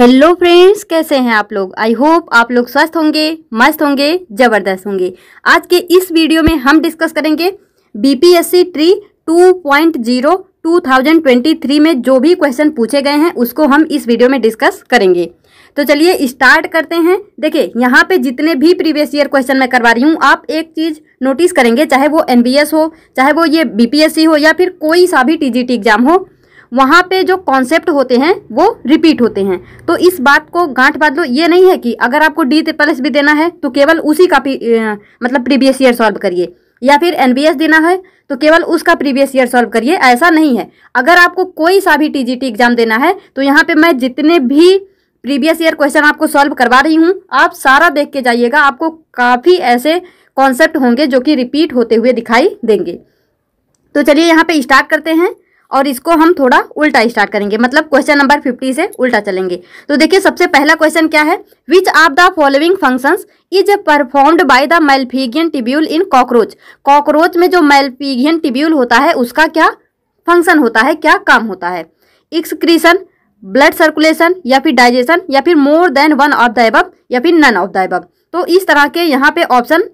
hello friends कैसे हैं आप लोग आई होप आप लोग स्वस्थ होंगे मस्त होंगे जबरदस्त होंगे आज के इस वीडियो में हम डिस्कस करेंगे बीपीएससी ट्री 2.0 2023 में जो भी क्वेश्चन पूछे गए हैं उसको हम इस वीडियो में डिस्कस करेंगे तो चलिए स्टार्ट करते हैं देखिए यहाँ पे जितने भी प्रीवियस ईयर क्वेश्चन मैं करवा रही हूँ आप एक चीज़ नोटिस करेंगे चाहे वो एनबीएस हो चाहे वो ये बीपीएससी हो या फिर कोई सा भी टीजीटी एग्जाम हो वहाँ पे जो कॉन्सेप्ट होते हैं वो रिपीट होते हैं तो इस बात को गांठ बांध लो ये नहीं है कि अगर आपको डी प्लस भी देना है तो केवल उसी का मतलब प्रीवियस ईयर सॉल्व करिए या फिर एन देना है तो केवल उसका प्रीवियस ईयर सॉल्व करिए ऐसा नहीं है अगर आपको कोई सा भी टी एग्ज़ाम देना है तो यहाँ पर मैं जितने भी प्रीवियस ईयर क्वेश्चन आपको सॉल्व करवा रही हूँ आप सारा देख के जाइएगा आपको काफ़ी ऐसे कॉन्सेप्ट होंगे जो कि रिपीट होते हुए दिखाई देंगे तो चलिए यहाँ पे स्टार्ट करते हैं और इसको हम थोड़ा उल्टा स्टार्ट करेंगे मतलब क्वेश्चन नंबर फिफ्टी से उल्टा चलेंगे तो देखिए सबसे पहला क्वेश्चन क्या है which are the following functions is performed by the Malpighian tubule in cockroach cockroach में जो मेलफीगियन टिब्यूल होता है उसका क्या फंक्शन होता है क्या काम होता है एक्सक्रीशन ब्लड सर्कुलेशन या फिर डाइजेशन या फिर more than one of the above या फिर नन ऑफ द एब तो इस तरह के यहाँ पे ऑप्शन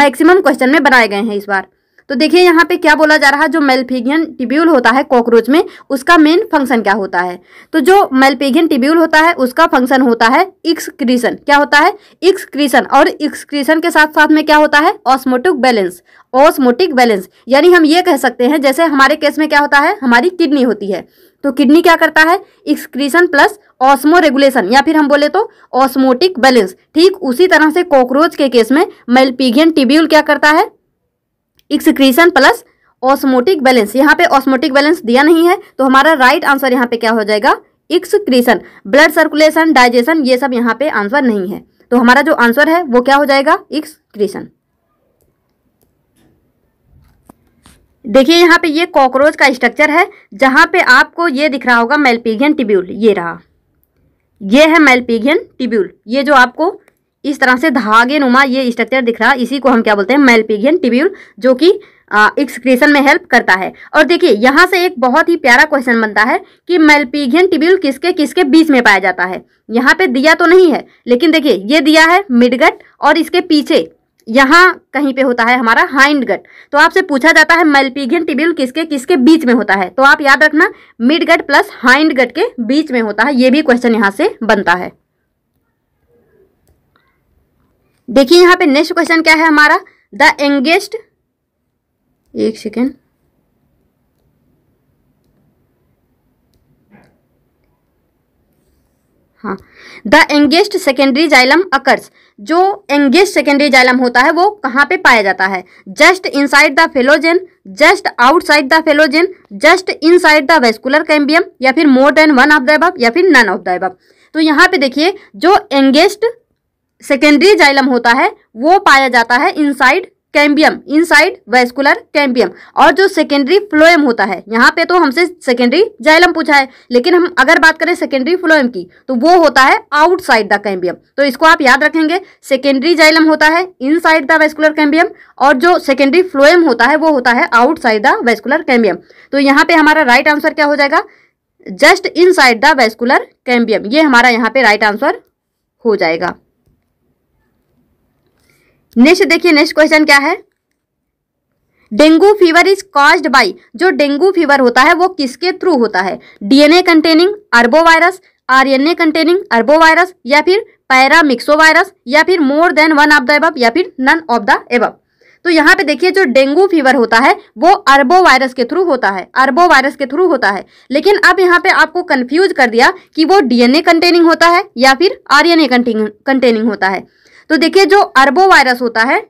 मैक्सिमम क्वेश्चन में बनाए गए हैं इस बार तो देखिए यहाँ पे क्या बोला जा रहा है जो मेलपेगियन टिब्यूल होता है कॉकरोच में उसका मेन फंक्शन क्या होता है तो जो मेलपेगियन टिब्यूल होता है उसका फंक्शन होता है एक्सक्रीशन क्या होता है एक्सक्रीशन और एक्सक्रीशन के साथ साथ में क्या होता है ऑस्मोटिक बैलेंस ऑस्मोटिक बैलेंस यानी हम ये कह सकते हैं जैसे हमारे केस में क्या होता है हमारी किडनी होती है तो किडनी क्या करता है एक्सक्रीशन प्लस ऑस्मो रेगुलेशन या फिर हम बोले तो ऑस्मोटिक बैलेंस ठीक उसी तरह से कॉकरोच के केस में मेलपीगियन टिब्यूल क्या करता है एक्सक्रीशन प्लस ऑस्मोटिक बैलेंस यहाँ पे ऑस्मोटिक बैलेंस दिया नहीं है तो हमारा राइट आंसर यहाँ पे क्या हो जाएगा एक्सक्रीशन ब्लड सर्कुलेशन डाइजेशन ये सब यहाँ पे आंसर नहीं है तो हमारा जो आंसर है वो क्या हो जाएगा एक्सक्रीशन देखिए यहाँ पे ये कॉकरोच का स्ट्रक्चर है जहाँ पे आपको ये दिख रहा होगा मेलपीगियन टिब्यूल ये रहा ये है मेलपीगियन टिब्यूल ये जो आपको इस तरह से धागे नुमा ये स्ट्रक्चर दिख रहा है इसी को हम क्या बोलते हैं मेलपिगियन टिब्यूल जो कि एक्सक्रेशन में हेल्प करता है और देखिए यहाँ से एक बहुत ही प्यारा क्वेश्चन बनता है कि मेलपिगियन टिब्यूल किसके किसके बीच में पाया जाता है यहाँ पे दिया तो नहीं है लेकिन देखिए ये दिया है मिडगट और इसके पीछे यहाँ कहीं पे होता है हमारा हाइंड गट तो आपसे पूछा जाता है मेलपिगियन टिब्यूल किसके किसके बीच में होता है तो आप याद रखना mid gut plus hind gut के बीच में होता है ये भी क्वेश्चन यहाँ से बनता है देखिए यहाँ पे नेक्स्ट क्वेश्चन क्या है हमारा द एंगेस्ट एक सेकेंड हाँ the youngest secondary xylem occurs जो एंगेस्ट सेकेंडरी जाइलम होता है वो कहाँ पे पाया जाता है just inside the phellogen just outside the phellogen just inside the vascular cambium या फिर more than one of the above या फिर नन ऑफ द एबव तो यहाँ पे देखिए जो एंगेस्ट सेकेंडरी जाइलम होता है वो पाया जाता है inside cambium inside vascular cambium और जो सेकेंडरी फ्लोएम होता है यहाँ पे तो हमसे सेकेंडरी जाइलम पूछा है लेकिन हम अगर बात करें सेकेंडरी फ्लोएम की तो वो होता है आउटसाइड द कैम्बियम तो इसको आप याद रखेंगे सेकेंडरी जाइलम होता है इनसाइड द वेस्कुलर कैम्बियम और जो सेकेंडरी फ्लोएम होता है वो होता है आउटसाइड द वेस्कुलर कैम्बियम तो यहाँ पे हमारा राइट right आंसर क्या हो जाएगा just inside the vascular cambium ये हमारा यहाँ पे राइट right आंसर हो जाएगा नेक्स्ट देखिए नेक्स्ट क्वेश्चन क्या है dengue fever is caused by जो डेंगू फीवर होता है वो किसके थ्रू होता है DNA containing arbovirus RNA containing arbovirus या फिर पैरा वायरस या फिर more than one of the above या फिर नन ऑफ द एबब तो यहाँ पे देखिए जो डेंगू फीवर होता है वो अर्बो वायरस के थ्रू होता है अर्बो वायरस के थ्रू होता है लेकिन अब यहाँ पे आपको कंफ्यूज कर दिया कि वो डीएनए कंटेनिंग होता है या फिर आरएनए कंटेनिंग होता है तो देखिए जो अरबो वायरस होता है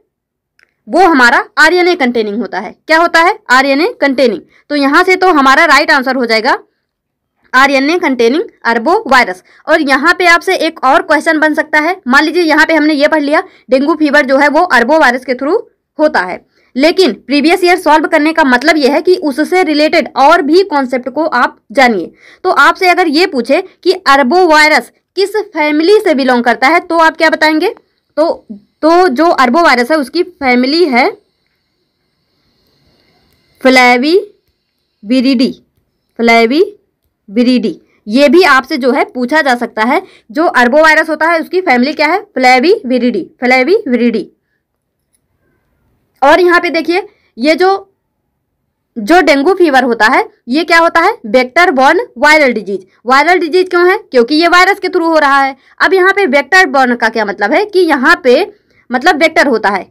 वो हमारा ए कंटेनिंग होता है क्या होता है ए कंटेनिंग तो यहां से तो हमारा राइट आंसर हो जाएगा ए कंटेनिंग अरबो वायरस और यहाँ पे आपसे एक और क्वेश्चन बन सकता है मान लीजिए यहाँ पे हमने ये पढ़ लिया डेंगू फीवर जो है वो अरबो वायरस के थ्रू होता है लेकिन प्रीवियस ईयर सॉल्व करने का मतलब यह है कि उससे रिलेटेड और भी कॉन्सेप्ट को आप जानिए तो आपसे अगर ये पूछे कि अरबो वायरस किस फैमिली से बिलोंग करता है तो आप क्या बताएंगे तो तो जो अरबो वायरस है उसकी फैमिली है फ्लैवी विरीडी फ्लैवी विरीडी ये भी आपसे जो है पूछा जा सकता है जो अरबो वायरस होता है उसकी फैमिली क्या है फ्लैवी विरीडी फ्लैवी विरीडी और यहाँ पे देखिए ये जो जो डेंगू फीवर होता है ये क्या होता है vector borne viral disease viral disease क्यों है क्योंकि ये वायरस के थ्रू हो रहा है अब यहाँ पे वेक्टर बॉर्न का क्या मतलब है कि यहाँ पे मतलब वेक्टर होता है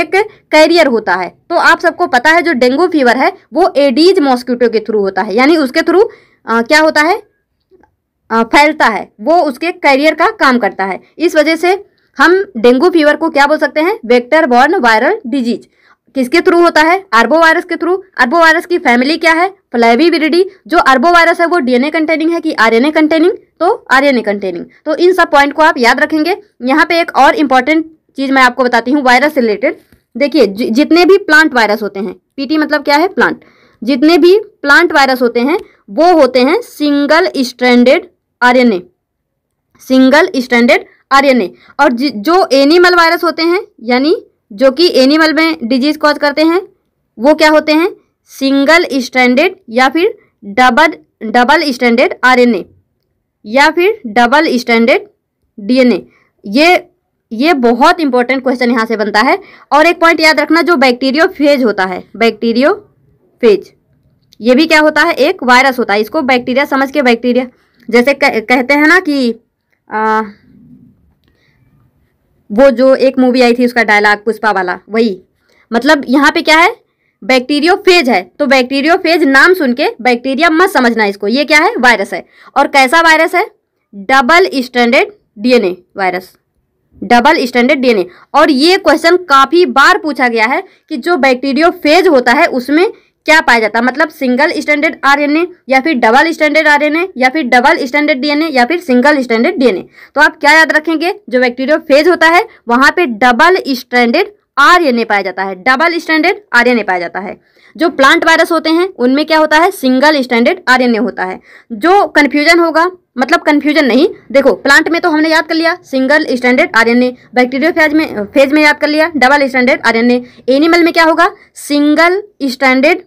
एक कैरियर होता है तो आप सबको पता है जो डेंगू फीवर है वो एडीज मॉस्किटो के थ्रू होता है यानी उसके थ्रू क्या होता है आ, फैलता है वो उसके कैरियर का काम करता है इस वजह से हम डेंगू फीवर को क्या बोल सकते हैं वेक्टर बॉर्न वायरल डिजीज किसके थ्रू होता है अर्बोवायरस के थ्रू अर्बोवायरस की फैमिली क्या है फ्लैवीविरिडी जो अर्बोवायरस है वो डीएनए कंटेनिंग है कि आरएनए कंटेनिंग तो आरएनए कंटेनिंग तो इन सब पॉइंट को आप याद रखेंगे यहाँ पे एक और इम्पॉर्टेंट चीज़ मैं आपको बताती हूँ वायरस से रिलेटेड देखिए जितने भी प्लांट वायरस होते हैं पीटी मतलब क्या है प्लांट जितने भी प्लांट वायरस होते हैं वो होते हैं single standard RNA single standard RNA और जो एनिमल वायरस होते हैं यानी जो कि एनिमल में डिजीज कॉज करते हैं वो क्या होते हैं सिंगल स्टैंडर्ड या फिर डबल डबल स्टैंडर्ड आरएनए या फिर डबल स्टैंडर्ड डीएनए ये ये बहुत इंपॉर्टेंट क्वेश्चन यहाँ से बनता है और एक पॉइंट याद रखना जो बैक्टीरियो फेज होता है बैक्टीरियो फेज ये भी क्या होता है एक वायरस होता है इसको बैक्टीरिया समझ के बैक्टीरिया जैसे कह, कहते हैं ना कि आ, वो जो एक मूवी आई थी उसका डायलॉग पुष्पा वाला वही मतलब यहाँ पे क्या है बैक्टीरियो फेज है तो बैक्टीरियो फेज नाम सुन के बैक्टीरिया मत समझना इसको ये क्या है वायरस है और कैसा वायरस है double standard DNA virus double standard DNA और ये क्वेश्चन काफ़ी बार पूछा गया है कि जो बैक्टीरियो फेज होता है उसमें क्या पाया जाता है मतलब सिंगल स्टैंडर्ड आरएनए या फिर डबल स्टैंडर्ड आरएनए या फिर डबल स्टैंडर्ड डीएनए या फिर सिंगल स्टैंडर्ड डीएनए तो आप क्या याद रखेंगे जो बैक्टीरियो फेज होता है वहां पे डबल स्टैंडर्ड आरएनए पाया जाता है डबल स्टैंडर्ड आरएनए पाया जाता है जो प्लांट वायरस होते हैं उनमें क्या होता है सिंगल स्टैंडर्ड आरएनए होता है जो कन्फ्यूजन होगा मतलब कन्फ्यूजन नहीं देखो प्लांट में तो हमने याद कर लिया single standard RNA bacteriophage में फेज में याद कर लिया डबल स्टैंडर्ड आरएनए एनिमल में क्या होगा सिंगल स्टैंडर्ड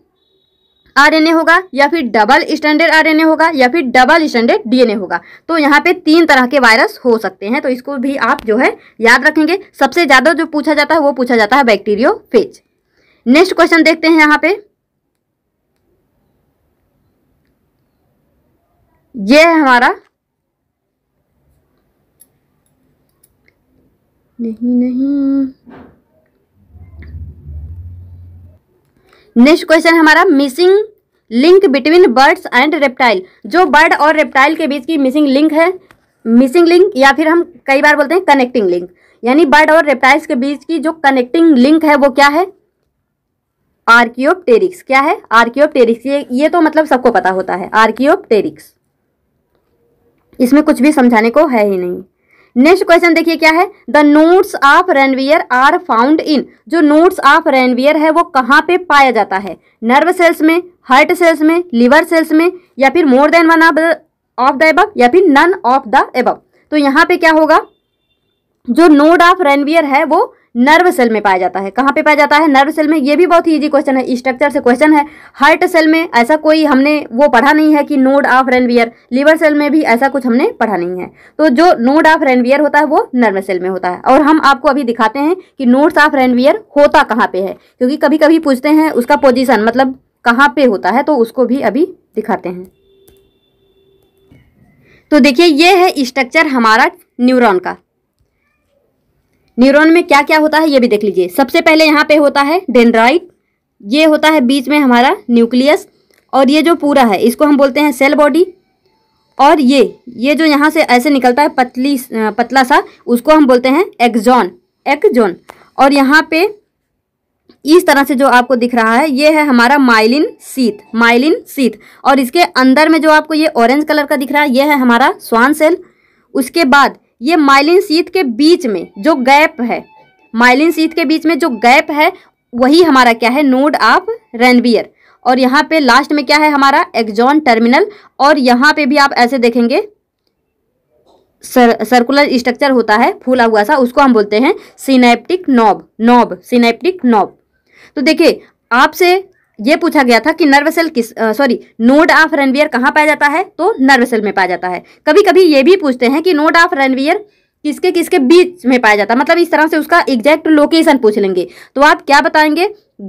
आरएनए होगा या फिर डबल स्टैंडर्ड आरएनए होगा या फिर डबल स्टैंडर्ड डीएनए होगा तो यहाँ पे तीन तरह के वायरस हो सकते हैं तो इसको भी आप जो है याद रखेंगे सबसे ज़्यादा जो पूछा जाता है वो पूछा जाता है बैक्टीरियो फेज नेक्स्ट क्वेश्चन देखते हैं यहाँ पे ये है हमारा नहीं नहीं नेक्स्ट क्वेश्चन हमारा missing link between birds and reptile जो बर्ड और रेप्टाइल के बीच की मिसिंग लिंक है मिसिंग लिंक या फिर हम कई बार बोलते हैं कनेक्टिंग लिंक यानी बर्ड और रेप्टाइल्स के बीच की जो कनेक्टिंग लिंक है वो क्या है आर्कियोप्टेरिक्स क्या है आर्कियोप्टेरिक्स ये ये तो मतलब सबको पता होता है आर्कियोप्टेरिक्स इसमें कुछ भी समझाने को है ही नहीं नेक्स्ट क्वेश्चन देखिए क्या है the nodes of Ranvier are found in जो नोट्स ऑफ रेनवियर है वो कहाँ पे पाया जाता है नर्व सेल्स में हार्ट सेल्स में लिवर सेल्स में या फिर more than one of the above या फिर नन ऑफ द एबव तो यहाँ पे क्या होगा जो नोड ऑफ रेनवियर है वो नर्व सेल में पाया जाता है कहाँ पे पाया जाता है नर्व सेल में ये भी बहुत ही इजी क्वेश्चन है स्ट्रक्चर से क्वेश्चन है हार्ट सेल में ऐसा कोई हमने वो पढ़ा नहीं है कि node of Ranvier liver cell में भी ऐसा कुछ हमने पढ़ा नहीं है तो जो नोड ऑफ रेनवियर होता है वो नर्व सेल में होता है और हम आपको अभी दिखाते हैं कि नोड्स ऑफ रेनवियर होता कहाँ पे है क्योंकि कभी कभी पूछते हैं उसका पोजिशन मतलब कहाँ पे होता है तो उसको भी अभी दिखाते हैं तो देखिए ये है स्ट्रक्चर हमारा न्यूरॉन का न्यूरॉन में क्या क्या होता है ये भी देख लीजिए सबसे पहले यहाँ पे होता है डेंड्राइट ये होता है बीच में हमारा न्यूक्लियस और ये जो पूरा है इसको हम बोलते हैं सेल बॉडी और ये ये जो यहाँ से ऐसे निकलता है पतली पतला सा उसको हम बोलते हैं एक्जोन एक्जोन और यहाँ पे इस तरह से जो आपको दिख रहा है ये है हमारा माइलिन सीत माइलिन सीत और इसके अंदर में जो आपको ये ऑरेंज कलर का दिख रहा है ये है हमारा स्वान सेल उसके बाद ये माइलिन सीथ के बीच में जो गैप है माइलिन सीथ के बीच में जो गैप है वही हमारा क्या है नोड ऑफ रेनबियर और यहाँ पे लास्ट में क्या है हमारा एक्जॉन टर्मिनल और यहाँ पे भी आप ऐसे देखेंगे सर, सर्कुलर स्ट्रक्चर होता है फूला हुआ सा उसको हम बोलते हैं synaptic knob knob synaptic knob तो देखिए आपसे ये पूछा गया था कि नर्व सेल किस सॉरी नोड ऑफ रनवियर कहाँ पाया जाता है तो नर्व सेल में पाया जाता है कभी कभी ये भी पूछते हैं कि नोड ऑफ रनवियर किसके किसके बीच में पाया जाता है मतलब इस तरह से उसका एग्जैक्ट लोकेशन पूछ लेंगे तो आप क्या बताएंगे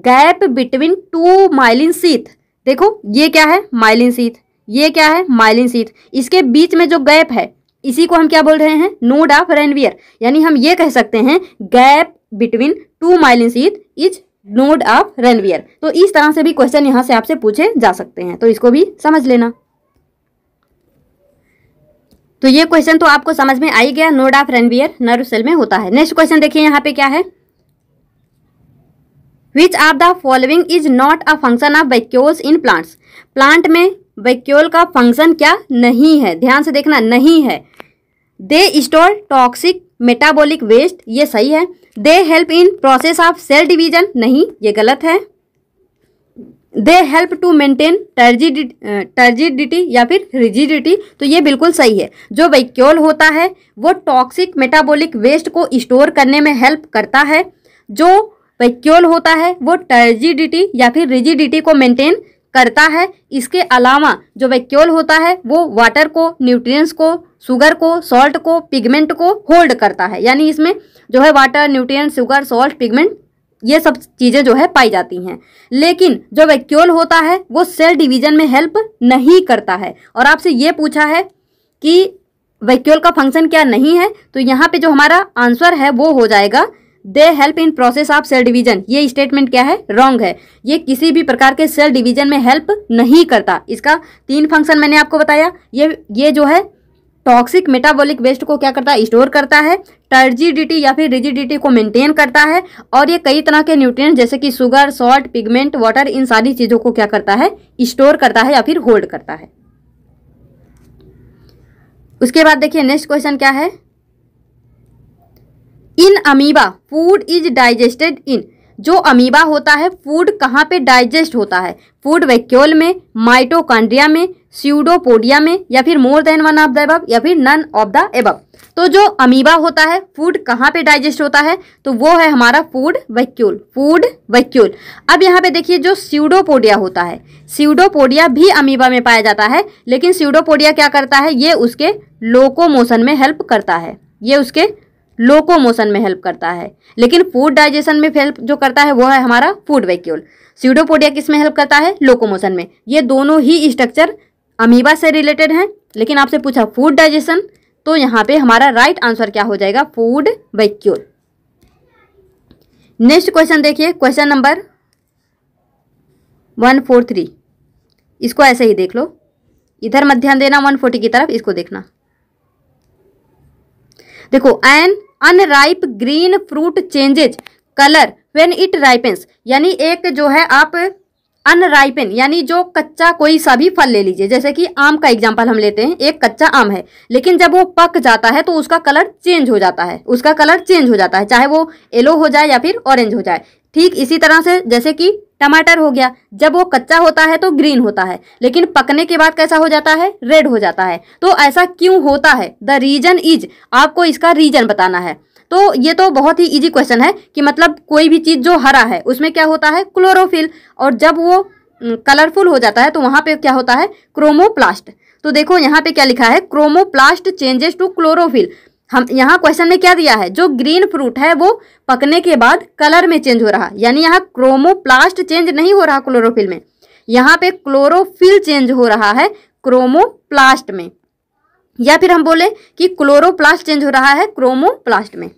gap between two myelin sheath देखो ये क्या है माइलिन सीथ ये क्या है माइलिन सीथ इसके बीच में जो गैप है इसी को हम क्या बोल रहे हैं नोड ऑफ रेनवियर यानी हम ये कह सकते हैं gap between two myelin sheath is node of Ranvier तो इस तरह से भी क्वेश्चन यहाँ से आपसे पूछे जा सकते हैं तो इसको भी समझ लेना तो ये क्वेश्चन तो आपको समझ में आई गया node of Ranvier nerve cell में होता है नेक्स्ट क्वेश्चन देखिए यहाँ पे क्या है which are the following is not a function of vacuoles in plants plant में वैक्यूल का फंक्शन क्या नहीं है ध्यान से देखना नहीं है they store toxic metabolic waste ये सही है they help in process of cell division नहीं ये गलत है they help to maintain turgidity या फिर रिजिडिटी तो ये बिल्कुल सही है जो वैक्यूल होता है वो टॉक्सिक मेटाबॉलिक वेस्ट को स्टोर करने में हेल्प करता है जो वैक्यूल होता है वो टर्जिडिटी या फिर रिजिडिटी को मेंटेन करता है इसके अलावा जो वैक्यूल होता है वो वाटर को न्यूट्रिएंट्स को शुगर को सॉल्ट को पिगमेंट को होल्ड करता है यानी इसमें जो है water nutrients sugar salt pigment ये सब चीज़ें जो है पाई जाती हैं लेकिन जो वैक्यूल होता है वो सेल डिवीजन में हेल्प नहीं करता है और आपसे ये पूछा है कि वैक्यूल का फंक्शन क्या नहीं है तो यहाँ पर जो हमारा आंसर है वो हो जाएगा they help in process of cell division ये स्टेटमेंट क्या है रॉन्ग है ये किसी भी प्रकार के सेल डिवीजन में हेल्प नहीं करता इसका तीन फंक्शन मैंने आपको बताया ये ये जो है टॉक्सिक मेटाबॉलिक वेस्ट को क्या करता है स्टोर करता है टर्जिडिटी या फिर रिजिडिटी को मेंटेन करता है और ये कई तरह के न्यूट्रिएंट जैसे कि शुगर सॉल्ट पिगमेंट वाटर इन सारी चीज़ों को क्या करता है स्टोर करता है या फिर होल्ड करता है उसके बाद देखिए नेक्स्ट क्वेश्चन क्या है in amoeba food is digested in जो अमीबा होता है फूड कहाँ पे डाइजेस्ट होता है फूड वैक्यूल में माइटोकॉन्ड्रिया में स्यूडोपोडिया में या फिर more than one of the above या फिर नन ऑफ द एबब तो जो अमीबा होता है फूड कहाँ पे डाइजेस्ट होता है तो वो है हमारा फूड वैक्यूल फूड वैक्यूल अब यहाँ पे देखिए जो स्यूडोपोडिया होता है स्यूडोपोडिया भी अमीबा में पाया जाता है लेकिन स्यूडोपोडिया क्या करता है ये उसके लोकोमोशन में हेल्प करता है ये उसके लोकोमोशन में हेल्प करता है लेकिन फूड डाइजेशन में हेल्प जो करता है वो है हमारा फूड वैक्यूल सीडोपोडिया किस में हेल्प करता है लोकोमोशन में ये दोनों ही स्ट्रक्चर अमीबा से रिलेटेड हैं लेकिन आपसे पूछा फूड डाइजेशन तो यहाँ पे हमारा राइट आंसर क्या हो जाएगा फूड वैक्यूल नेक्स्ट क्वेश्चन देखिए question number one four three इसको ऐसे ही देख लो इधर मध्यान देना वन फोर्टी की तरफ इसको देखना देखो an unripe green fruit changes colour when it ripens यानी एक जो है आप अनराइपन यानी जो कच्चा कोई सा भी फल ले लीजिए जैसे कि आम का एग्जाम्पल हम लेते हैं एक कच्चा आम है लेकिन जब वो पक जाता है तो उसका कलर चेंज हो जाता है उसका कलर चेंज हो जाता है चाहे वो येलो हो जाए या फिर ऑरेंज हो जाए ठीक इसी तरह से जैसे कि टमाटर हो गया जब वो कच्चा होता है तो ग्रीन होता है लेकिन पकने के बाद कैसा हो जाता है रेड हो जाता है तो ऐसा क्यों होता है द रीजन इज आपको इसका रीजन बताना है तो ये तो बहुत ही इजी क्वेश्चन है कि मतलब कोई भी चीज़ जो हरा है उसमें क्या होता है क्लोरोफिल और जब वो कलरफुल हो जाता है तो वहाँ पे क्या होता है क्रोमोप्लास्ट तो देखो यहाँ पे क्या लिखा है क्रोमोप्लास्ट चेंजेस टू क्लोरोफिल हम यहाँ क्वेश्चन में क्या दिया है जो ग्रीन फ्रूट है वो पकने के बाद कलर में चेंज हो रहा है यानी यहाँ क्रोमोप्लास्ट चेंज नहीं हो रहा क्लोरोफिल में यहाँ पे क्लोरोफिल चेंज हो रहा है क्रोमोप्लास्ट में या फिर हम बोले कि क्लोरोप्लास्ट चेंज हो रहा है क्रोमोप्लास्ट में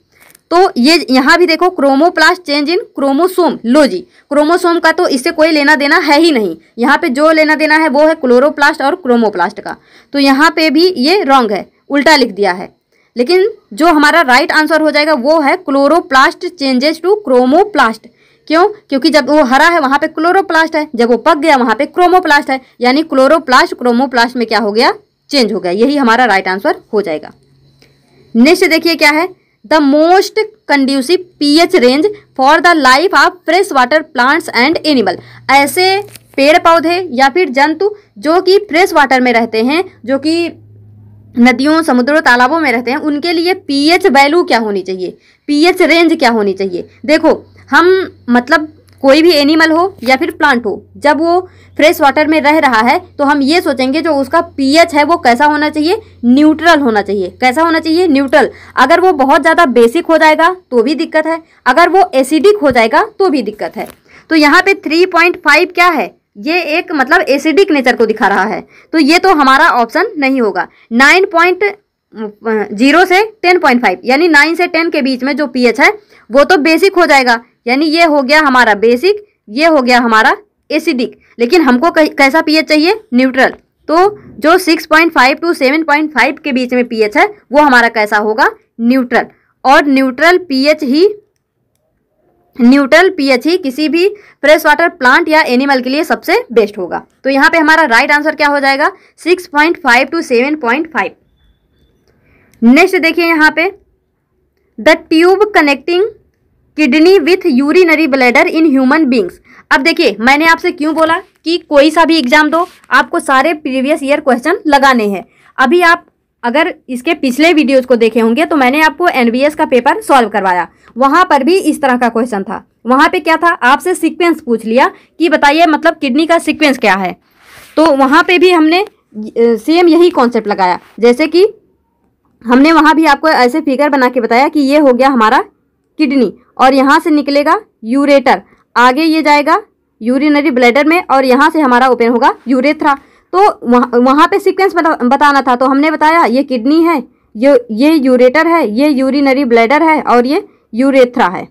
तो ये यहाँ भी देखो क्रोमोप्लास्ट चेंज इन क्रोमोसोम लो जी क्रोमोसोम का तो इससे कोई लेना देना है ही नहीं यहाँ पे जो लेना देना है वो है क्लोरोप्लास्ट और क्रोमोप्लास्ट का तो यहाँ पे भी ये रॉन्ग है उल्टा लिख दिया है लेकिन जो हमारा राइट आंसर हो जाएगा वो है क्लोरोप्लास्ट चेंजेस टू क्रोमोप्लास्ट क्यों क्योंकि जब वो हरा है वहां पे क्लोरोप्लास्ट है जब वो पक गया वहां पे क्रोमोप्लास्ट है यानी क्लोरोप्लास्ट क्रोमोप्लास्ट में क्या हो गया चेंज हो गया यही हमारा राइट आंसर हो जाएगा नेक्स्ट देखिए क्या है the most conducive pH range for the life of fresh water plants and animal ऐसे पेड़ पौधे या फिर जंतु जो कि फ्रेश वाटर में रहते हैं जो कि नदियों समुद्रों तालाबों में रहते हैं उनके लिए पीएच वैल्यू क्या होनी चाहिए पीएच रेंज क्या होनी चाहिए देखो हम मतलब कोई भी एनिमल हो या फिर प्लांट हो जब वो फ्रेश वाटर में रह रहा है तो हम ये सोचेंगे जो उसका पीएच है वो कैसा होना चाहिए न्यूट्रल होना चाहिए कैसा होना चाहिए न्यूट्रल अगर वो बहुत ज़्यादा बेसिक हो जाएगा तो भी दिक्कत है अगर वो एसिडिक हो जाएगा तो भी दिक्कत है तो यहाँ पे 3.5 क्या है ये एक मतलब एसिडिक नेचर को दिखा रहा है तो ये तो हमारा ऑप्शन नहीं होगा नाइन पॉइंट जीरो से टेन पॉइंट फाइव यानी नाइन से टेन के बीच में जो पीएच है वो तो बेसिक हो जाएगा यानी ये हो गया हमारा बेसिक ये हो गया हमारा एसिडिक लेकिन हमको कैसा पीएच चाहिए न्यूट्रल तो जो फाइव टू फाइव के बीच में पीएच है वो हमारा कैसा होगा न्यूट्रल और न्यूट्रल पीएच ही न्यूट्रल पीएच ही किसी भी फ्रेश वाटर प्लांट या एनिमल के लिए सबसे बेस्ट होगा तो यहाँ पे हमारा राइट आंसर क्या हो जाएगा 6.5 टू 7.5 नेक्स्ट देखिए यहाँ पे the tube connecting kidney with urinary bladder in human beings अब देखिए मैंने आपसे क्यों बोला कि कोई सा भी एग्जाम दो आपको सारे प्रीवियस ईयर क्वेश्चन लगाने हैं अभी आप अगर इसके पिछले वीडियोस को देखे होंगे तो मैंने आपको एनबीएस का पेपर सॉल्व करवाया वहाँ पर भी इस तरह का क्वेश्चन था वहाँ पे क्या था आपसे सीक्वेंस पूछ लिया कि बताइए मतलब किडनी का सीक्वेंस क्या है तो वहाँ पे भी हमने सेम यही कॉन्सेप्ट लगाया जैसे कि हमने वहाँ भी आपको ऐसे फिगर बना के बताया कि ये हो गया हमारा किडनी और यहाँ से निकलेगा यूरेटर आगे ये जाएगा यूरिनरी ब्लैडर में और यहाँ से हमारा ओपन होगा यूरेथ्रा तो वह, वहाँ पे सीक्वेंस बता, बताना था तो हमने बताया ये किडनी है ये ये यूरेटर है ये यूरिनरी ब्लैडर है और ये यूरेथ्रा है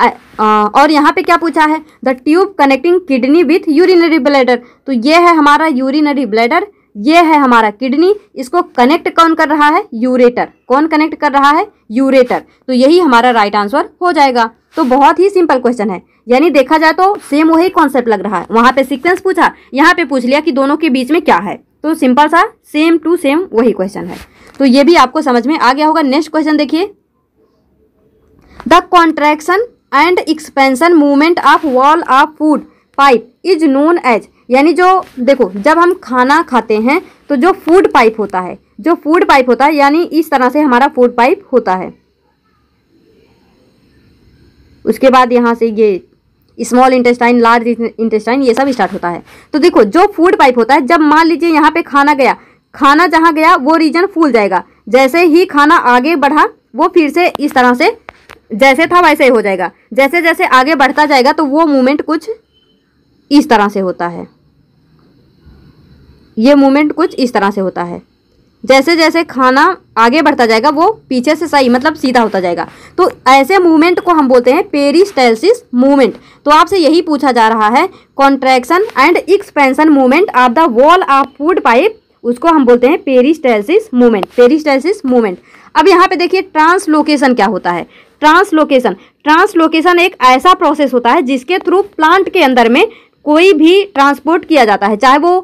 आ, आ, और यहाँ पे क्या पूछा है the tube connecting kidney with urinary bladder तो ये है हमारा यूरिनरी ब्लैडर ये है हमारा किडनी इसको कनेक्ट कौन कर रहा है यूरेटर कौन कनेक्ट कर रहा है यूरेटर तो यही हमारा राइट आंसर हो जाएगा तो बहुत ही सिंपल क्वेश्चन है यानी देखा जाए तो सेम वही कॉन्सेप्ट लग रहा है वहां पे सिक्वेंस पूछा यहाँ पे पूछ लिया कि दोनों के बीच में क्या है तो सिंपल सा सेम टू सेम वही क्वेश्चन है तो ये भी आपको समझ में आ गया होगा नेक्स्ट क्वेश्चन देखिए the contraction and expansion movement of wall of food pipe is known as यानी जो देखो जब हम खाना खाते हैं तो जो फूड पाइप होता है जो फूड पाइप होता है यानी इस तरह से हमारा फूड पाइप होता है उसके बाद यहाँ से ये स्मॉल इंटेस्टाइन लार्ज इंटेस्टाइन ये सब स्टार्ट होता है तो देखो जो फूड पाइप होता है जब मान लीजिए यहाँ पे खाना गया खाना जहाँ गया वो रीजन फूल जाएगा जैसे ही खाना आगे बढ़ा वो फिर से इस तरह से जैसे था वैसे हो जाएगा जैसे जैसे आगे बढ़ता जाएगा तो वो मूवमेंट कुछ इस तरह से होता है ये मूवमेंट कुछ इस तरह से होता है जैसे जैसे खाना आगे बढ़ता जाएगा वो पीछे से सही मतलब सीधा होता जाएगा तो ऐसे मूवमेंट को हम बोलते हैं पेरिस्टाइलिस मूवमेंट तो आपसे यही पूछा जा रहा है contraction and expansion movement of the wall of food pipe उसको हम बोलते हैं पेरिस्टाइलिस मूवमेंट पेरिस्टाइलिस मूवमेंट अब यहाँ पे देखिए ट्रांसलोकेशन क्या होता है ट्रांसलोकेशन ट्रांसलोकेशन एक ऐसा प्रोसेस होता है जिसके थ्रू प्लांट के अंदर में कोई भी ट्रांसपोर्ट किया जाता है चाहे वो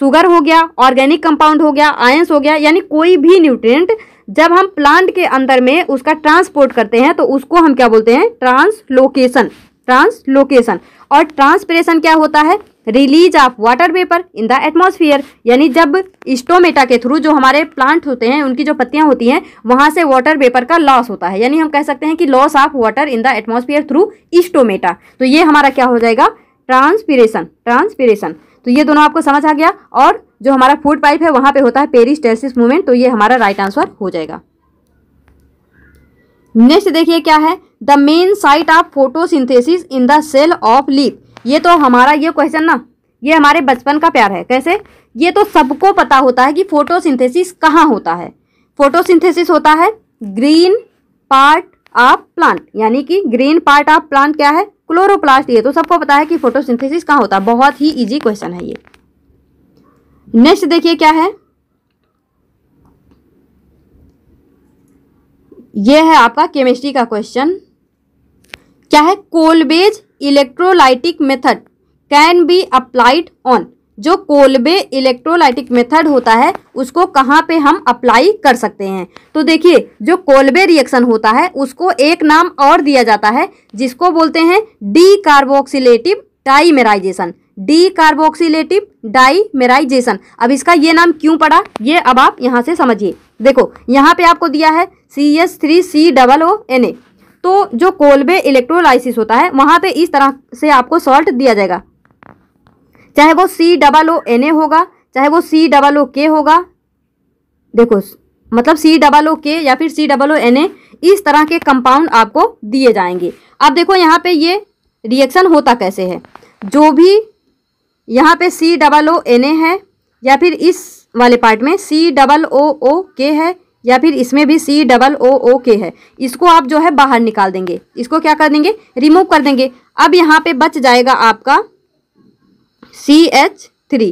शुगर हो गया ऑर्गेनिक कंपाउंड हो गया आयंस हो गया यानी कोई भी न्यूट्रिएंट जब हम प्लांट के अंदर में उसका ट्रांसपोर्ट करते हैं तो उसको हम क्या बोलते हैं ट्रांसलोकेशन ट्रांसलोकेशन और ट्रांसप्रेशन क्या होता है release of water vapour in the atmosphere यानी जब स्टोमेटा के थ्रू जो हमारे प्लांट होते हैं उनकी जो पत्तियां होती हैं वहां से वाटर वेपर का लॉस होता है यानी हम कह सकते हैं कि loss of water in the atmosphere through stomata तो ये हमारा क्या हो जाएगा ट्रांसपीरेशन ट्रांसपीरेशन तो ये दोनों आपको समझ आ गया और जो हमारा फूड पाइप है वहाँ पे होता है पेरिस्टेसिस मूवमेंट तो ये हमारा राइट आंसर हो जाएगा नेक्स्ट देखिए क्या है the main site of photosynthesis in the cell of leaf ये तो हमारा ये क्वेश्चन ना ये हमारे बचपन का प्यार है कैसे ये तो सबको पता होता है कि फोटोसिंथेसिस कहाँ होता है फोटोसिंथेसिस होता है ग्रीन पार्ट ऑफ प्लांट यानी कि ग्रीन पार्ट ऑफ प्लांट क्या है क्लोरोप्लास्ट ये तो सबको पता है कि फोटोसिंथेसिस कहाँ होता है बहुत ही इजी क्वेश्चन है ये नेक्स्ट देखिए क्या है ये है आपका केमिस्ट्री का क्वेश्चन क्या है Kolbe's electrolytic method can be applied on जो कोलबे इलेक्ट्रोलाइटिक मेथड होता है उसको कहाँ पे हम अप्लाई कर सकते हैं तो देखिए जो कोलबे रिएक्शन होता है उसको एक नाम और दिया जाता है जिसको बोलते हैं डी कार्बोक्सीटिव डाइमेराइजेशन डी कार्बोक्सीटिव डाइमेराइजेशन अब इसका ये नाम क्यों पड़ा ये अब आप यहाँ से समझिए देखो यहाँ पे आपको दिया है C S three C double O N A तो जो कोलबे इलेक्ट्रोलाइसिस होता है वहाँ पे इस तरह से आपको सॉल्ट दिया जाएगा चाहे वो सी डबल ओ एन ए होगा चाहे वो सी डबल ओ के होगा देखो मतलब सी डबल ओ के या फिर सी डबल ओ एन ए इस तरह के कंपाउंड आपको दिए जाएंगे अब देखो यहाँ पे ये रिएक्शन होता कैसे है जो भी यहाँ पे सी डबल ओ एन ए है या फिर इस वाले पार्ट में सी डबल ओ ओ के है या फिर इसमें भी सी डबल ओ ओ के है इसको आप जो है बाहर निकाल देंगे इसको क्या कर देंगे रिमूव कर देंगे अब यहाँ पे बच जाएगा आपका सी एच थ्री